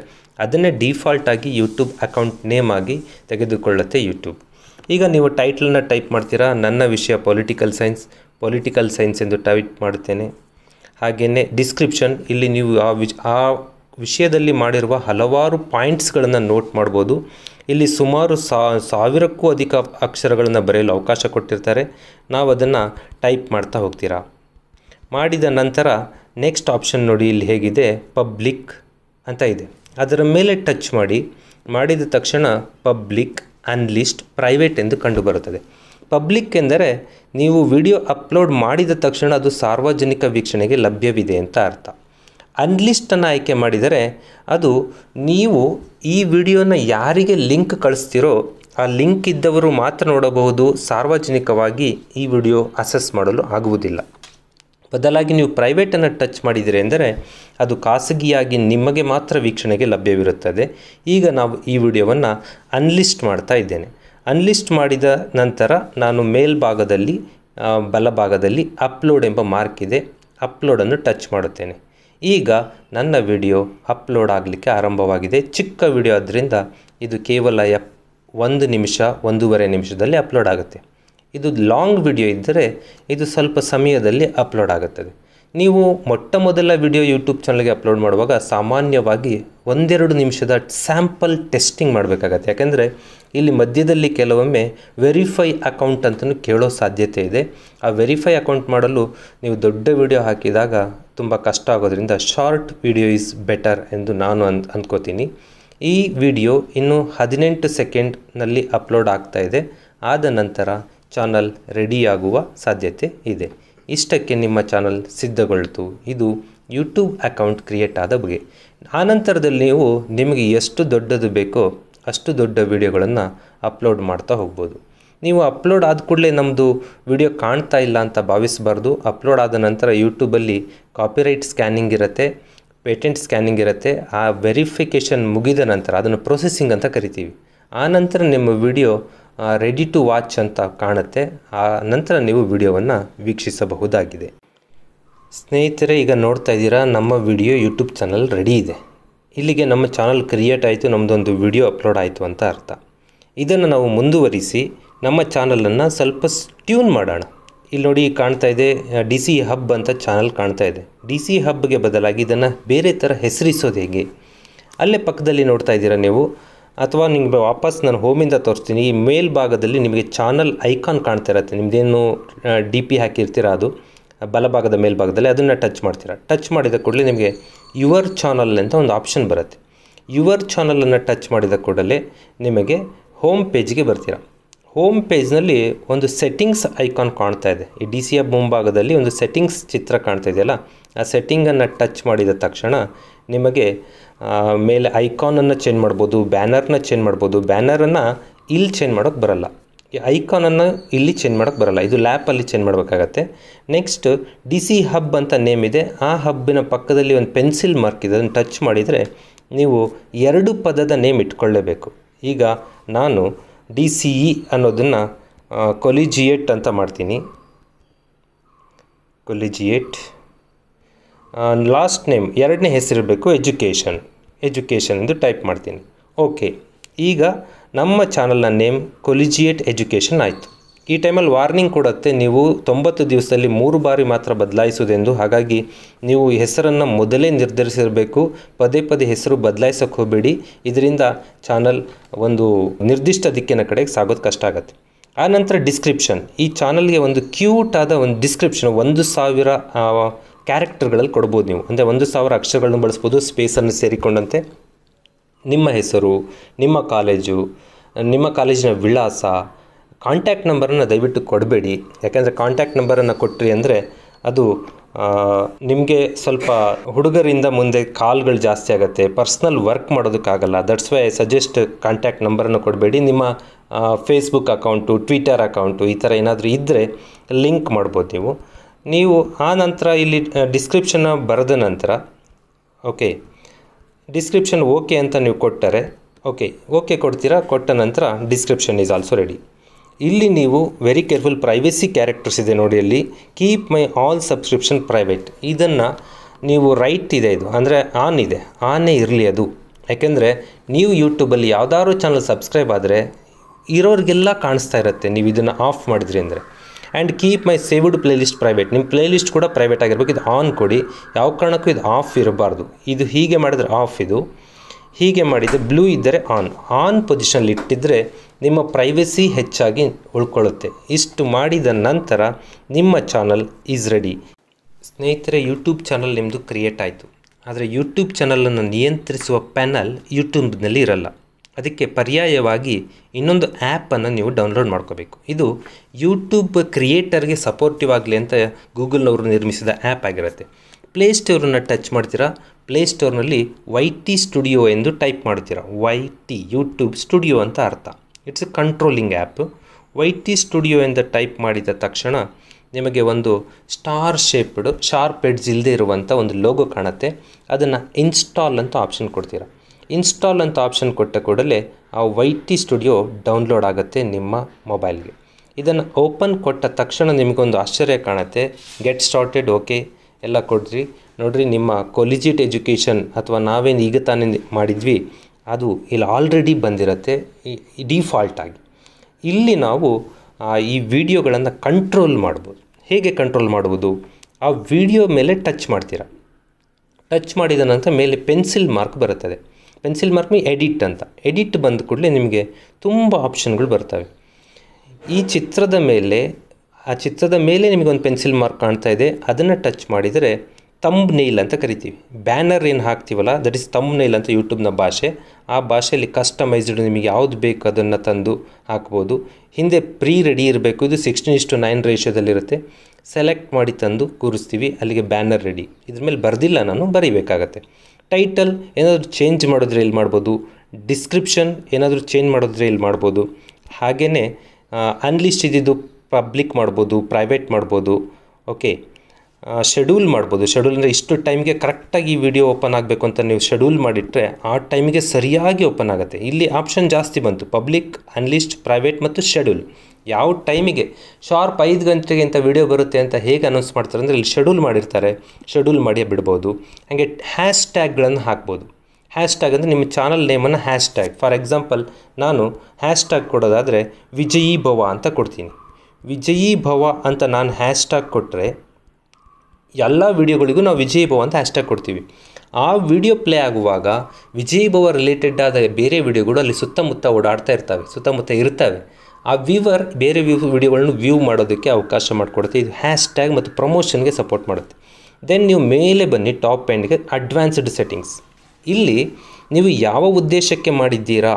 ಅದನ್ನೇ ಡಿಫಾಲ್ಟ್ ಆಗಿ ಯೂಟ್ಯೂಬ್ ಅಕೌಂಟ್ ನೇಮ್ ಆಗಿ ತೆಗೆದುಕೊಳ್ಳುತ್ತೆ ಯೂಟ್ಯೂಬ್ ಈಗ ನೀವು ಟೈಟ್ಲನ್ನ ಟೈಪ್ ಮಾಡ್ತೀರಾ ನನ್ನ ವಿಷಯ ಪೊಲಿಟಿಕಲ್ ಸೈನ್ಸ್ ಪೊಲಿಟಿಕಲ್ ಸೈನ್ಸ್ ಎಂದು ಟೈಪ್ ಮಾಡ್ತೇನೆ ಹಾಗೆಯೇ ಡಿಸ್ಕ್ರಿಪ್ಷನ್ ಇಲ್ಲಿ ನೀವು ಆ ವಿಷ್ ಆ ವಿಷಯದಲ್ಲಿ ಮಾಡಿರುವ ಹಲವಾರು ಪಾಯಿಂಟ್ಸ್ಗಳನ್ನು ನೋಟ್ ಮಾಡ್ಬೋದು ಇಲ್ಲಿ ಸುಮಾರು ಸಾವಿರಕ್ಕೂ ಅಧಿಕ ಅಕ್ಷರಗಳನ್ನು ಬರೆಯಲು ಅವಕಾಶ ಕೊಟ್ಟಿರ್ತಾರೆ ನಾವು ಅದನ್ನು ಟೈಪ್ ಮಾಡ್ತಾ ಹೋಗ್ತೀರಾ ಮಾಡಿದ ನಂತರ ನೆಕ್ಸ್ಟ್ ಆಪ್ಷನ್ ನೋಡಿ ಇಲ್ಲಿ ಹೇಗಿದೆ ಪಬ್ಲಿಕ್ ಅಂತ ಇದೆ ಅದರ ಮೇಲೆ ಟಚ್ ಮಾಡಿ ಮಾಡಿದ ತಕ್ಷಣ ಪಬ್ಲಿಕ್ ಅನ್ಲಿಸ್ಟ್ ಪ್ರೈವೇಟ್ ಎಂದು ಕಂಡುಬರುತ್ತದೆ ಪಬ್ಲಿಕ್ ಎಂದರೆ ನೀವು ವಿಡಿಯೋ ಅಪ್ಲೋಡ್ ಮಾಡಿದ ತಕ್ಷಣ ಅದು ಸಾರ್ವಜನಿಕ ವೀಕ್ಷಣೆಗೆ ಲಭ್ಯವಿದೆ ಅಂತ ಅರ್ಥ ಅನ್ಲಿಸ್ಟನ್ನು ಆಯ್ಕೆ ಮಾಡಿದರೆ ಅದು ನೀವು ಈ ವಿಡಿಯೋನ ಯಾರಿಗೆ ಲಿಂಕ್ ಕಳಿಸ್ತೀರೋ ಆ ಲಿಂಕ್ ಇದ್ದವರು ಮಾತ್ರ ನೋಡಬಹುದು ಸಾರ್ವಜನಿಕವಾಗಿ ಈ ವಿಡಿಯೋ ಅಸೆಸ್ ಮಾಡಲು ಆಗುವುದಿಲ್ಲ ಬದಲಾಗಿ ನೀವು ಪ್ರೈವೇಟನ್ನು ಟಚ್ ಮಾಡಿದರೆ ಎಂದರೆ ಅದು ಖಾಸಗಿಯಾಗಿ ನಿಮಗೆ ಮಾತ್ರ ವೀಕ್ಷಣೆಗೆ ಲಭ್ಯವಿರುತ್ತದೆ ಈಗ ನಾವು ಈ ವಿಡಿಯೋವನ್ನು ಅನ್ಲಿಸ್ಟ್ ಮಾಡ್ತಾ ಇದ್ದೇನೆ ಅನ್ಲಿಸ್ಟ್ ಮಾಡಿದ ನಂತರ ನಾನು ಮೇಲ್ಭಾಗದಲ್ಲಿ ಬಲಭಾಗದಲ್ಲಿ ಅಪ್ಲೋಡ್ ಎಂಬ ಮಾರ್ಕ್ ಇದೆ ಅಪ್ಲೋಡನ್ನು ಟಚ್ ಮಾಡುತ್ತೇನೆ ಈಗ ನನ್ನ ವಿಡಿಯೋ ಅಪ್ಲೋಡ್ ಆಗಲಿಕ್ಕೆ ಆರಂಭವಾಗಿದೆ ಚಿಕ್ಕ ವಿಡಿಯೋ ಆದ್ದರಿಂದ ಇದು ಕೇವಲ ಎಪ್ ಒಂದು ನಿಮಿಷ ಒಂದೂವರೆ ನಿಮಿಷದಲ್ಲಿ ಅಪ್ಲೋಡ್ ಆಗುತ್ತೆ ಇದು ಲಾಂಗ್ ವಿಡಿಯೋ ಇದ್ದರೆ ಇದು ಸ್ವಲ್ಪ ಸಮಯದಲ್ಲಿ ಅಪ್ಲೋಡ್ ಆಗುತ್ತದೆ ನೀವು ಮೊಟ್ಟ ಮೊದಲ ವಿಡಿಯೋ ಯೂಟ್ಯೂಬ್ ಚಾನಲ್ಗೆ ಅಪ್ಲೋಡ್ ಮಾಡುವಾಗ ಸಾಮಾನ್ಯವಾಗಿ ಒಂದೆರಡು ನಿಮಿಷದ ಸ್ಯಾಂಪಲ್ ಟೆಸ್ಟಿಂಗ್ ಮಾಡಬೇಕಾಗತ್ತೆ ಯಾಕೆಂದರೆ ಇಲ್ಲಿ ಮಧ್ಯದಲ್ಲಿ ಕೆಲವೊಮ್ಮೆ ವೆರಿಫೈ ಅಕೌಂಟ್ ಅಂತಲೂ ಕೇಳೋ ಸಾಧ್ಯತೆ ಇದೆ ಆ ವೆರಿಫೈ ಅಕೌಂಟ್ ಮಾಡಲು ನೀವು ದೊಡ್ಡ ವಿಡಿಯೋ ಹಾಕಿದಾಗ ತುಂಬ ಕಷ್ಟ ಆಗೋದ್ರಿಂದ ಶಾರ್ಟ್ ವಿಡಿಯೋ ಈಸ್ ಬೆಟರ್ ಎಂದು ನಾನು ಅನ್ ಅಂದ್ಕೋತೀನಿ ಈ ವಿಡಿಯೋ ಇನ್ನೂ ಹದಿನೆಂಟು ಸೆಕೆಂಡ್ನಲ್ಲಿ ಅಪ್ಲೋಡ್ ಆಗ್ತಾ ಇದೆ ಆದ ನಂತರ ಚಾನಲ್ ರೆಡಿಯಾಗುವ ಸಾಧ್ಯತೆ ಇದೆ ಇಷ್ಟಕ್ಕೆ ನಿಮ್ಮ ಚಾನಲ್ ಸಿದ್ಧಗೊಳ್ತು ಇದು ಯೂಟ್ಯೂಬ್ ಅಕೌಂಟ್ ಕ್ರಿಯೇಟ್ ಆದ ಬಗ್ಗೆ ಆನಂತರದಲ್ಲಿ ನೀವು ನಿಮಗೆ ಎಷ್ಟು ದೊಡ್ಡದು ಬೇಕೋ ಅಷ್ಟು ದೊಡ್ಡ ವಿಡಿಯೋಗಳನ್ನು ಅಪ್ಲೋಡ್ ಮಾಡ್ತಾ ಹೋಗ್ಬೋದು ನೀವು ಅಪ್ಲೋಡ್ ಆದ ಕೂಡಲೇ ನಮ್ಮದು ವಿಡಿಯೋ ಕಾಣ್ತಾ ಇಲ್ಲ ಅಂತ ಭಾವಿಸಬಾರ್ದು ಅಪ್ಲೋಡ್ ಆದ ನಂತರ ಯೂಟ್ಯೂಬಲ್ಲಿ ಕಾಪಿರೈಟ್ ಸ್ಕ್ಯಾನಿಂಗ್ ಇರುತ್ತೆ ಪೇಟೆಂಟ್ ಸ್ಕ್ಯಾನಿಂಗ್ ಇರುತ್ತೆ ಆ ವೆರಿಫಿಕೇಷನ್ ಮುಗಿದ ನಂತರ ಅದನ್ನು ಪ್ರೊಸೆಸಿಂಗ್ ಅಂತ ಕರಿತೀವಿ ಆನಂತರ ನಿಮ್ಮ ವಿಡಿಯೋ ರೆಡಿ ಟು ವಾಚ್ ಅಂತ ಕಾಣುತ್ತೆ ಆ ನಂತರ ನೀವು ವಿಡಿಯೋವನ್ನು ವೀಕ್ಷಿಸಬಹುದಾಗಿದೆ ಸ್ನೇಹಿತರೆ ಈಗ ನೋಡ್ತಾ ಇದ್ದೀರಾ ನಮ್ಮ ವಿಡಿಯೋ ಯೂಟ್ಯೂಬ್ ಚಾನಲ್ ರೆಡಿ ಇದೆ ಇಲ್ಲಿಗೆ ನಮ್ಮ ಚಾನಲ್ ಕ್ರಿಯೇಟ್ ಆಯಿತು ನಮ್ಮದೊಂದು ವಿಡಿಯೋ ಅಪ್ಲೋಡ್ ಆಯಿತು ಅಂತ ಅರ್ಥ ಇದನ್ನು ನಾವು ಮುಂದುವರಿಸಿ ನಮ್ಮ ಚಾನಲನ್ನು ಸ್ವಲ್ಪ ಟ್ಯೂನ್ ಮಾಡೋಣ ಇಲ್ಲಿ ನೋಡಿ ಕಾಣ್ತಾ ಇದೆ ಡಿ ಸಿ ಹಬ್ ಅಂತ ಚಾನಲ್ ಕಾಣ್ತಾ ಇದೆ ಡಿ ಸಿ ಹಬ್ಗೆ ಬದಲಾಗಿ ಇದನ್ನು ಬೇರೆ ಥರ ಹೆಸರಿಸೋದು ಹೇಗೆ ಅಲ್ಲೇ ಪಕ್ಕದಲ್ಲಿ ನೋಡ್ತಾ ಇದ್ದೀರಾ ನೀವು ಅಥವಾ ನಿಮಗೆ ವಾಪಸ್ ನಾನು ಹೋಮಿಂದ ತೋರಿಸ್ತೀನಿ ಈ ಮೇಲ್ಭಾಗದಲ್ಲಿ ನಿಮಗೆ ಚಾನಲ್ ಐಕಾನ್ ಕಾಣ್ತಾ ಇರತ್ತೆ ನಿಮ್ಮದೇನು ಡಿ ಪಿ ಹಾಕಿರ್ತೀರ ಅದು ಬಲಭಾಗದ ಮೇಲ್ಭಾಗದಲ್ಲಿ ಅದನ್ನು ಟಚ್ ಮಾಡ್ತೀರಾ ಟಚ್ ಮಾಡಿದ ಕೂಡಲೇ ನಿಮಗೆ ಯುವರ್ ಚಾನಲ್ ಅಂತ ಒಂದು ಆಪ್ಷನ್ ಬರುತ್ತೆ ಯುವರ್ ಚಾನಲನ್ನು ಟಚ್ ಮಾಡಿದ ಕೂಡಲೇ ನಿಮಗೆ ಹೋಮ್ ಪೇಜ್ಗೆ ಬರ್ತೀರಾ ಹೋಮ್ ಪೇಜ್ನಲ್ಲಿ ಒಂದು ಸೆಟ್ಟಿಂಗ್ಸ್ ಐಕಾನ್ ಕಾಣ್ತಾ ಇದೆ ಈ ಡಿ ಸಿ ಎಫ್ ಮುಂಭಾಗದಲ್ಲಿ ಒಂದು ಸೆಟ್ಟಿಂಗ್ಸ್ ಚಿತ್ರ ಕಾಣ್ತಾ ಇದೆಯಲ್ಲ ಆ ಸೆಟ್ಟಿಂಗನ್ನು ಟಚ್ ಮಾಡಿದ ತಕ್ಷಣ ನಿಮಗೆ ಮೇಲೆ ಐಕಾನನ್ನು ಚೇಂಜ್ ಮಾಡ್ಬೋದು ಬ್ಯಾನರ್ನ ಚೇಂಜ್ ಮಾಡ್ಬೋದು ಬ್ಯಾನರನ್ನು ಇಲ್ಲಿ ಚೇಂಜ್ ಮಾಡೋಕ್ಕೆ ಬರಲ್ಲ ಈ ಐಕಾನನ್ನು ಇಲ್ಲಿ ಚೇಂಜ್ ಮಾಡೋಕ್ಕೆ ಬರಲ್ಲ ಇದು ಲ್ಯಾಪಲ್ಲಿ ಚೇಂಜ್ ಮಾಡಬೇಕಾಗತ್ತೆ ನೆಕ್ಸ್ಟ್ ಡಿ ಸಿ ಹಬ್ ಅಂತ ನೇಮ್ ಇದೆ ಆ ಹಬ್ಬಿನ ಪಕ್ಕದಲ್ಲಿ ಒಂದು ಪೆನ್ಸಿಲ್ ಮಾರ್ಕ್ ಇದೆ ಅದನ್ನು ಟಚ್ ಮಾಡಿದರೆ ನೀವು ಎರಡು ಪದದ ನೇಮ್ ಇಟ್ಕೊಳ್ಳೇಬೇಕು ಈಗ ನಾನು ಡಿ ಸಿ ಇ ಅನ್ನೋದನ್ನು ಕೊಲಿಜಿಯೇಟ್ ಅಂತ ಮಾಡ್ತೀನಿ ಕೊಲಿಜಿಯೇಟ್ ಲಾಸ್ಟ್ ನೇಮ್ ಎರಡನೇ ಹೆಸರಿರಬೇಕು ಎಜುಕೇಷನ್ ಎಜುಕೇಷನ್ ಎಂದು ಟೈಪ್ ಮಾಡ್ತೀನಿ ಓಕೆ ಈಗ ನಮ್ಮ ಚಾನಲ್ನ ನೇಮ್ ಕೊಲಿಜಿಯೇಟ್ ಎಜುಕೇಷನ್ ಆಯಿತು ಈ ಟೈಮಲ್ಲಿ ವಾರ್ನಿಂಗ್ ಕೊಡುತ್ತೆ ನೀವು ತೊಂಬತ್ತು ದಿವಸದಲ್ಲಿ ಮೂರು ಬಾರಿ ಮಾತ್ರ ಬದಲಾಯಿಸುವುದೆಂದು ಹಾಗಾಗಿ ನೀವು ಹೆಸರನ್ನು ಮೊದಲೇ ನಿರ್ಧರಿಸಿರಬೇಕು ಪದೇ ಪದೇ ಹೆಸರು ಬದಲಾಯಿಸೋಕ್ಕೆ ಹೋಗಬೇಡಿ ಇದರಿಂದ ಚಾನಲ್ ಒಂದು ನಿರ್ದಿಷ್ಟ ದಿಕ್ಕಿನ ಕಡೆಗೆ ಸಾಗೋದು ಕಷ್ಟ ಆಗುತ್ತೆ ಆ ನಂತರ ಡಿಸ್ಕ್ರಿಪ್ಷನ್ ಈ ಚಾನಲ್ಗೆ ಒಂದು ಕ್ಯೂಟ್ ಆದ ಒಂದು ಡಿಸ್ಕ್ರಿಪ್ಷನ್ ಒಂದು ಸಾವಿರ ಕ್ಯಾರೆಕ್ಟರ್ಗಳಲ್ಲಿ ಕೊಡ್ಬೋದು ನೀವು ಅಂದರೆ ಒಂದು ಸಾವಿರ ಅಕ್ಷರಗಳನ್ನು ಬಳಸ್ಬೋದು ಸ್ಪೇಸನ್ನು ಸೇರಿಕೊಂಡಂತೆ ನಿಮ್ಮ ಹೆಸರು ನಿಮ್ಮ ಕಾಲೇಜು ನಿಮ್ಮ ಕಾಲೇಜಿನ ವಿಳಾಸ ಕಾಂಟ್ಯಾಕ್ಟ್ ನಂಬರನ್ನು ದಯವಿಟ್ಟು ಕೊಡಬೇಡಿ ಯಾಕೆಂದರೆ ಕಾಂಟ್ಯಾಕ್ಟ್ ನಂಬರನ್ನು ಕೊಟ್ಟರಿ ಅಂದರೆ ಅದು ನಿಮಗೆ ಸ್ವಲ್ಪ ಹುಡುಗರಿಂದ ಮುಂದೆ ಕಾಲ್ಗಳು ಜಾಸ್ತಿ ಆಗುತ್ತೆ ಪರ್ಸ್ನಲ್ ವರ್ಕ್ ಮಾಡೋದಕ್ಕಾಗಲ್ಲ ದಟ್ಸ್ ವೈ ಸಜೆಸ್ಟ್ ಕಾಂಟ್ಯಾಕ್ಟ್ ನಂಬರನ್ನು ಕೊಡಬೇಡಿ ನಿಮ್ಮ ಫೇಸ್ಬುಕ್ ಅಕೌಂಟು ಟ್ವಿಟರ್ ಅಕೌಂಟು ಈ ಥರ ಏನಾದರೂ ಇದ್ದರೆ ಲಿಂಕ್ ಮಾಡ್ಬೋದು ನೀವು ನೀವು ಆ ನಂತರ ಇಲ್ಲಿ ಡಿಸ್ಕ್ರಿಪ್ಷನ್ನ ಬರೆದ ನಂತರ ಓಕೆ ಡಿಸ್ಕ್ರಿಪ್ಷನ್ ಓಕೆ ಅಂತ ನೀವು ಕೊಟ್ಟರೆ ಓಕೆ ಓಕೆ ಕೊಡ್ತೀರಾ ಕೊಟ್ಟ ನಂತರ ಡಿಸ್ಕ್ರಿಪ್ಷನ್ ಈಸ್ ಆಲ್ಸೋ ರೆಡಿ ಇಲ್ಲಿ ನೀವು ವೆರಿ ಕೇರ್ಫುಲ್ ಪ್ರೈವೇಸಿ ಕ್ಯಾರೆಕ್ಟರ್ಸ್ ಇದೆ ನೋಡಿ ಅಲ್ಲಿ keep my all subscription private ಇದನ್ನು ನೀವು ರೈಟ್ ಇದೆ ಇದು ಅಂದರೆ ಆನ್ ಇದೆ ಆನೇ ಇರಲಿ ಅದು ಯಾಕೆಂದರೆ ನೀವು ಯೂಟ್ಯೂಬಲ್ಲಿ ಯಾವುದಾದ್ರು ಚಾನಲ್ ಸಬ್ಸ್ಕ್ರೈಬ್ ಆದರೆ ಇರೋರಿಗೆಲ್ಲ ಕಾಣಿಸ್ತಾ ಇರುತ್ತೆ ನೀವು ಇದನ್ನು ಆಫ್ ಮಾಡಿದ್ರಿ ಅಂದರೆ and keep my saved playlist private ನಿಮ್ಮ ಪ್ಲೇಲಿಸ್ಟ್ ಕೂಡ ಪ್ರೈವೇಟ್ ಆಗಿರಬೇಕು ಇದು ಆನ್ ಕೊಡಿ ಯಾವ ಕಾರಣಕ್ಕೂ ಇದು ಆಫ್ ಇರಬಾರ್ದು ಇದು ಹೀಗೆ ಮಾಡಿದರೆ ಆಫ್ ಇದು ಹೀಗೆ ಮಾಡಿದರೆ ಬ್ಲೂ ಇದ್ದರೆ ಆನ್ ಆನ್ ಪೊಸಿಷನಲ್ಲಿ ಇಟ್ಟಿದ್ದರೆ ನಿಮ್ಮ ಪ್ರೈವಸಿ ಹೆಚ್ಚಾಗಿ ಉಳ್ಕೊಳ್ಳುತ್ತೆ ಇಷ್ಟು ಮಾಡಿದ ನಂತರ ನಿಮ್ಮ ಚಾನಲ್ ಈಸ್ ರೆಡಿ ಸ್ನೇಹಿತರೆ ಯೂಟ್ಯೂಬ್ ಚಾನಲ್ ನಿಮ್ಮದು ಕ್ರಿಯೇಟ್ ಆಯಿತು ಆದರೆ ಯೂಟ್ಯೂಬ್ ಚಾನಲನ್ನು ನಿಯಂತ್ರಿಸುವ ಪ್ಯಾನಲ್ ಯೂಟ್ಯೂಬ್ನಲ್ಲಿ ಇರಲ್ಲ ಅದಕ್ಕೆ ಪರ್ಯಾಯವಾಗಿ ಇನ್ನೊಂದು ಆ್ಯಪನ್ನು ನೀವು ಡೌನ್ಲೋಡ್ ಮಾಡ್ಕೋಬೇಕು ಇದು ಯೂಟ್ಯೂಬ್ ಕ್ರಿಯೇಟರ್ಗೆ ಸಪೋರ್ಟಿವ್ ಆಗಲಿ ಅಂತ ಗೂಗಲ್ನವರು ನಿರ್ಮಿಸಿದ ಆ್ಯಪ್ ಆಗಿರುತ್ತೆ ಪ್ಲೇಸ್ಟೋರನ್ನು ಟಚ್ ಮಾಡ್ತೀರಾ ಪ್ಲೇಸ್ಟೋರ್ನಲ್ಲಿ ವೈ ಟಿ ಸ್ಟುಡಿಯೋ ಎಂದು ಟೈಪ್ ಮಾಡ್ತೀರಾ ವೈ ಟಿ ಯೂಟ್ಯೂಬ್ ಸ್ಟುಡಿಯೋ ಅಂತ ಅರ್ಥ it's controlling app Y T studio ಎಂದು ಟೈಪ್ ಮಾಡಿದ ತಕ್ಷಣ ನಿಮಗೆ ಒಂದು ಸ್ಟಾರ್ ಶೇಪ್ಡ್ ಶಾರ್ಪ್ ಎಡ್ಜ್ ಇಲ್ಲದೆ ಇರುವಂಥ ಒಂದು ಲೋಗೋ ಕಾಣುತ್ತೆ ಅದನ್ನು ಇನ್ಸ್ಟಾಲ್ ಅಂತ ಆಪ್ಷನ್ ಕೊಡ್ತೀರಾ ಇನ್ಸ್ಟಾಲ್ ಅಂತ ಆಪ್ಷನ್ ಕೊಟ್ಟ ಕೂಡಲೇ ಆ ವೈ ಟಿ ಸ್ಟುಡಿಯೋ ಡೌನ್ಲೋಡ್ ಆಗುತ್ತೆ ನಿಮ್ಮ ಮೊಬೈಲ್ಗೆ ಇದನ್ನು ಓಪನ್ ಕೊಟ್ಟ ತಕ್ಷಣ ನಿಮಗೊಂದು ಆಶ್ಚರ್ಯ ಕಾಣುತ್ತೆ ಗೆಟ್ ಸ್ಟಾರ್ಟೆಡ್ ಓಕೆ ಎಲ್ಲ ಕೊಡ್ರಿ ನೋಡಿರಿ ನಿಮ್ಮ ಕೊಲಿಜಿಟ್ ಎಜುಕೇಷನ್ ಅಥವಾ ನಾವೇನು ಈಗ ತಾನೇ ಮಾಡಿದ್ವಿ ಅದು ಇಲ್ಲಿ ಆಲ್ರೆಡಿ ಬಂದಿರುತ್ತೆ ಡೀಫಾಲ್ಟಾಗಿ ಇಲ್ಲಿ ನಾವು ಈ ವಿಡಿಯೋಗಳನ್ನು ಕಂಟ್ರೋಲ್ ಮಾಡ್ಬೋದು ಹೇಗೆ ಕಂಟ್ರೋಲ್ ಮಾಡ್ಬೋದು ಆ ವಿಡಿಯೋ ಮೇಲೆ ಟಚ್ ಮಾಡ್ತೀರ ಟಚ್ ಮಾಡಿದ ನಂತರ ಮೇಲೆ ಪೆನ್ಸಿಲ್ ಮಾರ್ಕ್ ಬರುತ್ತದೆ ಪೆನ್ಸಿಲ್ ಮಾರ್ಕ್ ಮೀ ಎಡಿಟ್ ಅಂತ ಎಡಿಟ್ ಬಂದ ಕೂಡಲೇ ನಿಮಗೆ ತುಂಬ ಆಪ್ಷನ್ಗಳು ಬರ್ತವೆ ಈ ಚಿತ್ರದ ಮೇಲೆ ಆ ಚಿತ್ರದ ಮೇಲೆ ನಿಮಗೊಂದು ಪೆನ್ಸಿಲ್ ಮಾರ್ಕ್ ಕಾಣ್ತಾ ಇದೆ ಅದನ್ನು ಟಚ್ ಮಾಡಿದರೆ ತಂಬ್ ನೈಲ್ ಅಂತ ಕರಿತೀವಿ ಬ್ಯಾನರ್ ಏನು ಹಾಕ್ತೀವಲ್ಲ ದಟ್ ಇಸ್ ತಂಬ್ ನೈಲ್ ಅಂತ ಯೂಟ್ಯೂಬ್ನ ಭಾಷೆ ಆ ಭಾಷೆಯಲ್ಲಿ ಕಸ್ಟಮೈಸ್ಡ್ ನಿಮಗೆ ಯಾವುದು ಬೇಕು ಅದನ್ನು ತಂದು ಹಾಕ್ಬೋದು ಹಿಂದೆ ಪ್ರೀ ರೆಡಿ ಇರಬೇಕು ಇದು ಸಿಕ್ಸ್ಟೀನ್ ಇಷ್ಟು ನೈನ್ ರೇಷಿಯೋದಲ್ಲಿರುತ್ತೆ ಸೆಲೆಕ್ಟ್ ಮಾಡಿ ತಂದು ಕೂರಿಸ್ತೀವಿ ಅಲ್ಲಿಗೆ ಬ್ಯಾನರ್ ರೆಡಿ ಇದ್ರ ಮೇಲೆ ಬರೆದಿಲ್ಲ ನಾನು ಬರೀಬೇಕಾಗತ್ತೆ ಟೈಟಲ್ ಏನಾದರೂ ಚೇಂಜ್ ಮಾಡಿದ್ರೆ ಇಲ್ಲಿ ಮಾಡ್ಬೋದು ಡಿಸ್ಕ್ರಿಪ್ಷನ್ ಏನಾದರೂ ಚೇಂಜ್ ಮಾಡಿದ್ರೆ ಇಲ್ಲಿ ಮಾಡ್ಬೋದು ಹಾಗೆಯೇ ಅನ್ಲಿಸ್ಟ್ ಇದ್ದಿದ್ದು ಪಬ್ಲಿಕ್ ಮಾಡ್ಬೋದು ಪ್ರೈವೇಟ್ ಮಾಡ್ಬೋದು ಓಕೆ ಶೆಡ್ಯೂಲ್ ಮಾಡ್ಬೋದು ಶೆಡ್ಯೂಲ್ ಅಂದರೆ ಇಷ್ಟು ಟೈಮ್ಗೆ ಕರೆಕ್ಟಾಗಿ ಈ ವಿಡಿಯೋ ಓಪನ್ ಆಗಬೇಕು ಅಂತ ನೀವು ಶೆಡ್ಯೂಲ್ ಮಾಡಿಟ್ಟರೆ ಆ ಟೈಮಿಗೆ ಸರಿಯಾಗಿ ಓಪನ್ ಆಗುತ್ತೆ ಇಲ್ಲಿ ಆಪ್ಷನ್ ಜಾಸ್ತಿ ಬಂತು ಪಬ್ಲಿಕ್ ಅನ್ಲಿಸ್ಟ್ ಪ್ರೈವೇಟ್ ಮತ್ತು ಶೆಡ್ಯೂಲ್ ಯಾವ ಟೈಮಿಗೆ ಶಾರ್ಪ್ ಐದು ಗಂಟೆಗೆ ಇಂಥ ವಿಡಿಯೋ ಬರುತ್ತೆ ಅಂತ ಹೇಗೆ ಅನೌನ್ಸ್ ಮಾಡ್ತಾರೆ ಅಂದರೆ ಇಲ್ಲಿ ಶೆಡ್ಯೂಲ್ ಮಾಡಿರ್ತಾರೆ ಶೆಡ್ಯೂಲ್ ಮಾಡಿ ಬಿಡ್ಬೋದು ಹಾಗೆ ಹ್ಯಾಶ್ ಟ್ಯಾಗ್ಗಳನ್ನು ಹಾಕ್ಬೋದು ಹ್ಯಾಶ್ ಟ್ಯಾಗ್ ಅಂದರೆ ನಿಮ್ಮ ಚಾನಲ್ ನೇಮನ್ನು ಹ್ಯಾಶ್ ಟ್ಯಾಗ್ ಫಾರ್ ಎಕ್ಸಾಂಪಲ್ ನಾನು ಹ್ಯಾಶ್ ಟ್ಯಾಗ್ ಕೊಡೋದಾದರೆ ವಿಜಯೀ ಭವ ಅಂತ ಕೊಡ್ತೀನಿ ವಿಜಯೀ ಭವ ಅಂತ ನಾನು ಹ್ಯಾಶ್ ಟ್ಯಾಗ್ ಕೊಟ್ಟರೆ ಎಲ್ಲ ವೀಡಿಯೋಗಳಿಗೂ ನಾವು ವಿಜಯ್ ಭವ ಅಂತ ಹ್ಯಾಶ್ಟ್ಯಾಗ್ ಕೊಡ್ತೀವಿ ಆ ವಿಡಿಯೋ ಪ್ಲೇ ಆಗುವಾಗ ವಿಜಯ್ ಭವ ರಿಲೇಟೆಡ್ ಆದ ಬೇರೆ ವಿಡಿಯೋಗಳು ಅಲ್ಲಿ ಸುತ್ತಮುತ್ತ ಓಡಾಡ್ತಾ ಇರ್ತವೆ ಸುತ್ತಮುತ್ತ ಇರ್ತವೆ ಆ ವ್ಯೂವರ್ ಬೇರೆ ವ್ಯೂ ವಿಡಿಯೋಗಳನ್ನು ವ್ಯೂ ಮಾಡೋದಕ್ಕೆ ಅವಕಾಶ ಮಾಡಿಕೊಡುತ್ತೆ ಇದು ಹ್ಯಾಶ್ಟ್ಯಾಗ್ ಮತ್ತು ಪ್ರಮೋಷನ್ಗೆ ಸಪೋರ್ಟ್ ಮಾಡುತ್ತೆ ದೆನ್ ನೀವು ಮೇಲೆ ಬನ್ನಿ ಟಾಪ್ ಎಂಡ್ಗೆ ಅಡ್ವಾನ್ಸ್ಡ್ ಸೆಟ್ಟಿಂಗ್ಸ್ ಇಲ್ಲಿ ನೀವು ಯಾವ ಉದ್ದೇಶಕ್ಕೆ ಮಾಡಿದ್ದೀರಾ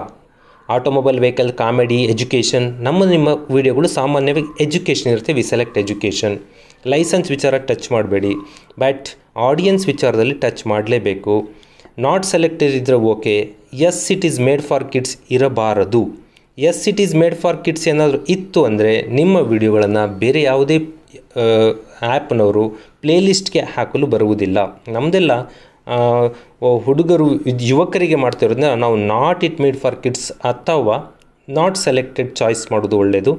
ಆಟೋಮೊಬೈಲ್ ವೆಹಿಕಲ್ ಕಾಮಿಡಿ ಎಜುಕೇಷನ್ ನಮ್ಮ ನಿಮ್ಮ ವೀಡಿಯೋಗಳು ಸಾಮಾನ್ಯವಾಗಿ ಎಜುಕೇಷನ್ ಇರುತ್ತೆ ವಿ ಸೆಲೆಕ್ಟ್ ಎಜುಕೇಷನ್ ಲೈಸೆನ್ಸ್ ವಿಚಾರ ಟಚ್ ಮಾಡಬೇಡಿ ಬಟ್ ಆಡಿಯನ್ಸ್ ವಿಚಾರದಲ್ಲಿ ಟಚ್ ಮಾಡಲೇಬೇಕು ನಾಟ್ ಸೆಲೆಕ್ಟೆಡ್ ಇದ್ದರೆ okay yes it is made for kids ಇರಬಾರದು yes it is made for kids ಏನಾದರೂ ಇತ್ತು ಅಂದರೆ ನಿಮ್ಮ ವಿಡಿಯೋಗಳನ್ನು ಬೇರೆ ಯಾವುದೇ ಆ್ಯಪ್ನವರು ಪ್ಲೇಲಿಸ್ಟ್ಗೆ ಹಾಕಲು ಬರುವುದಿಲ್ಲ ನಮ್ಮದೆಲ್ಲ ಹುಡುಗರು ಯುವಕರಿಗೆ ಮಾಡ್ತಿರೋದ್ರಿಂದ ನಾವು not it made for kids ಅಥವಾ ನಾಟ್ ಸೆಲೆಕ್ಟೆಡ್ ಚಾಯ್ಸ್ ಮಾಡೋದು ಒಳ್ಳೆಯದು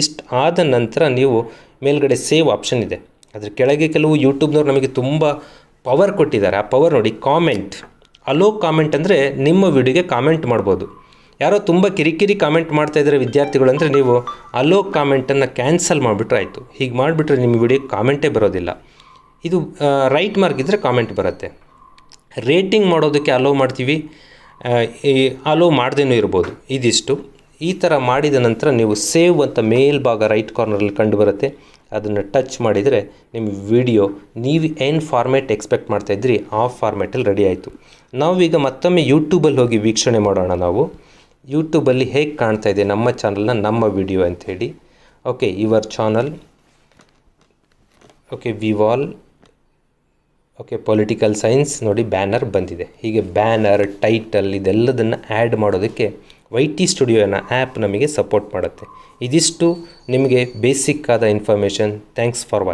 ಇಷ್ಟು ಆದ ನಂತರ ನೀವು ಮೇಲ್ಗಡೆ ಸೇವ್ ಆಪ್ಷನ್ ಇದೆ ಅದರ ಕೆಳಗೆ ಕೆಲವು ಯೂಟ್ಯೂಬ್ನವ್ರು ನಮಗೆ ತುಂಬ ಪವರ್ ಕೊಟ್ಟಿದ್ದಾರೆ ಆ ಪವರ್ ನೋಡಿ ಕಾಮೆಂಟ್ ಅಲೋ ಕಾಮೆಂಟ್ ಅಂದರೆ ನಿಮ್ಮ ವಿಡಿಯೋಗೆ ಕಾಮೆಂಟ್ ಮಾಡ್ಬೋದು ಯಾರೋ ತುಂಬ ಕಿರಿಕಿರಿ ಕಾಮೆಂಟ್ ಮಾಡ್ತಾ ಇದ್ದಾರೆ ವಿದ್ಯಾರ್ಥಿಗಳು ಅಂದರೆ ನೀವು ಅಲೋ ಕಾಮೆಂಟನ್ನು ಕ್ಯಾನ್ಸಲ್ ಮಾಡಿಬಿಟ್ರೆ ಆಯಿತು ಹೀಗೆ ಮಾಡಿಬಿಟ್ರೆ ನಿಮ್ಮ ವಿಡಿಯೋ ಕಾಮೆಂಟೇ ಬರೋದಿಲ್ಲ ಇದು ರೈಟ್ ಮಾರ್ಕ್ ಇದ್ದರೆ ಕಾಮೆಂಟ್ ಬರುತ್ತೆ ರೇಟಿಂಗ್ ಮಾಡೋದಕ್ಕೆ ಅಲೋ ಮಾಡ್ತೀವಿ ಈ ಅಲೋ ಮಾಡ್ದೇನೂ ಇರ್ಬೋದು ಇದಿಷ್ಟು ಈ ಥರ ಮಾಡಿದ ನಂತರ ನೀವು ಸೇವ್ ಅಂತ ಮೇಲ್ಭಾಗ ರೈಟ್ ಕಾರ್ನರಲ್ಲಿ ಕಂಡುಬರುತ್ತೆ ಅದನ್ನು ಟಚ್ ಮಾಡಿದರೆ ನಿಮ್ಮ ವಿಡಿಯೋ ನೀವು ಏನು ಫಾರ್ಮ್ಯಾಟ್ ಎಕ್ಸ್ಪೆಕ್ಟ್ ಮಾಡ್ತಾ ಇದ್ರಿ ಆ ಫಾರ್ಮೇಟಲ್ಲಿ ರೆಡಿ ಆಯಿತು ನಾವೀಗ ಮತ್ತೊಮ್ಮೆ ಯೂಟ್ಯೂಬಲ್ಲಿ ಹೋಗಿ ವೀಕ್ಷಣೆ ಮಾಡೋಣ ನಾವು ಯೂಟ್ಯೂಬಲ್ಲಿ ಹೇಗೆ ಕಾಣ್ತಾ ಇದೆ ನಮ್ಮ ಚಾನಲ್ನ ನಮ್ಮ ವಿಡಿಯೋ ಅಂಥೇಳಿ ಓಕೆ ಯುವರ್ ಚಾನಲ್ ಓಕೆ ವಿವಾಲ್ ಓಕೆ ಪೊಲಿಟಿಕಲ್ ಸೈನ್ಸ್ ನೋಡಿ ಬ್ಯಾನರ್ ಬಂದಿದೆ ಹೀಗೆ ಬ್ಯಾನರ್ ಟೈಟಲ್ ಇದೆಲ್ಲದನ್ನು ಆ್ಯಡ್ ಮಾಡೋದಕ್ಕೆ ವೈ ಟಿ ಸ್ಟುಡಿಯೋ ಅನ್ನೋ ಆ್ಯಪ್ ನಮಗೆ ಸಪೋರ್ಟ್ ಮಾಡುತ್ತೆ ಇದಿಷ್ಟು ನಿಮಗೆ ಬೇಸಿಕ್ ಆದ ಇನ್ಫಾರ್ಮೇಷನ್ ಥ್ಯಾಂಕ್ಸ್ ಫಾರ್ ವಾಚ್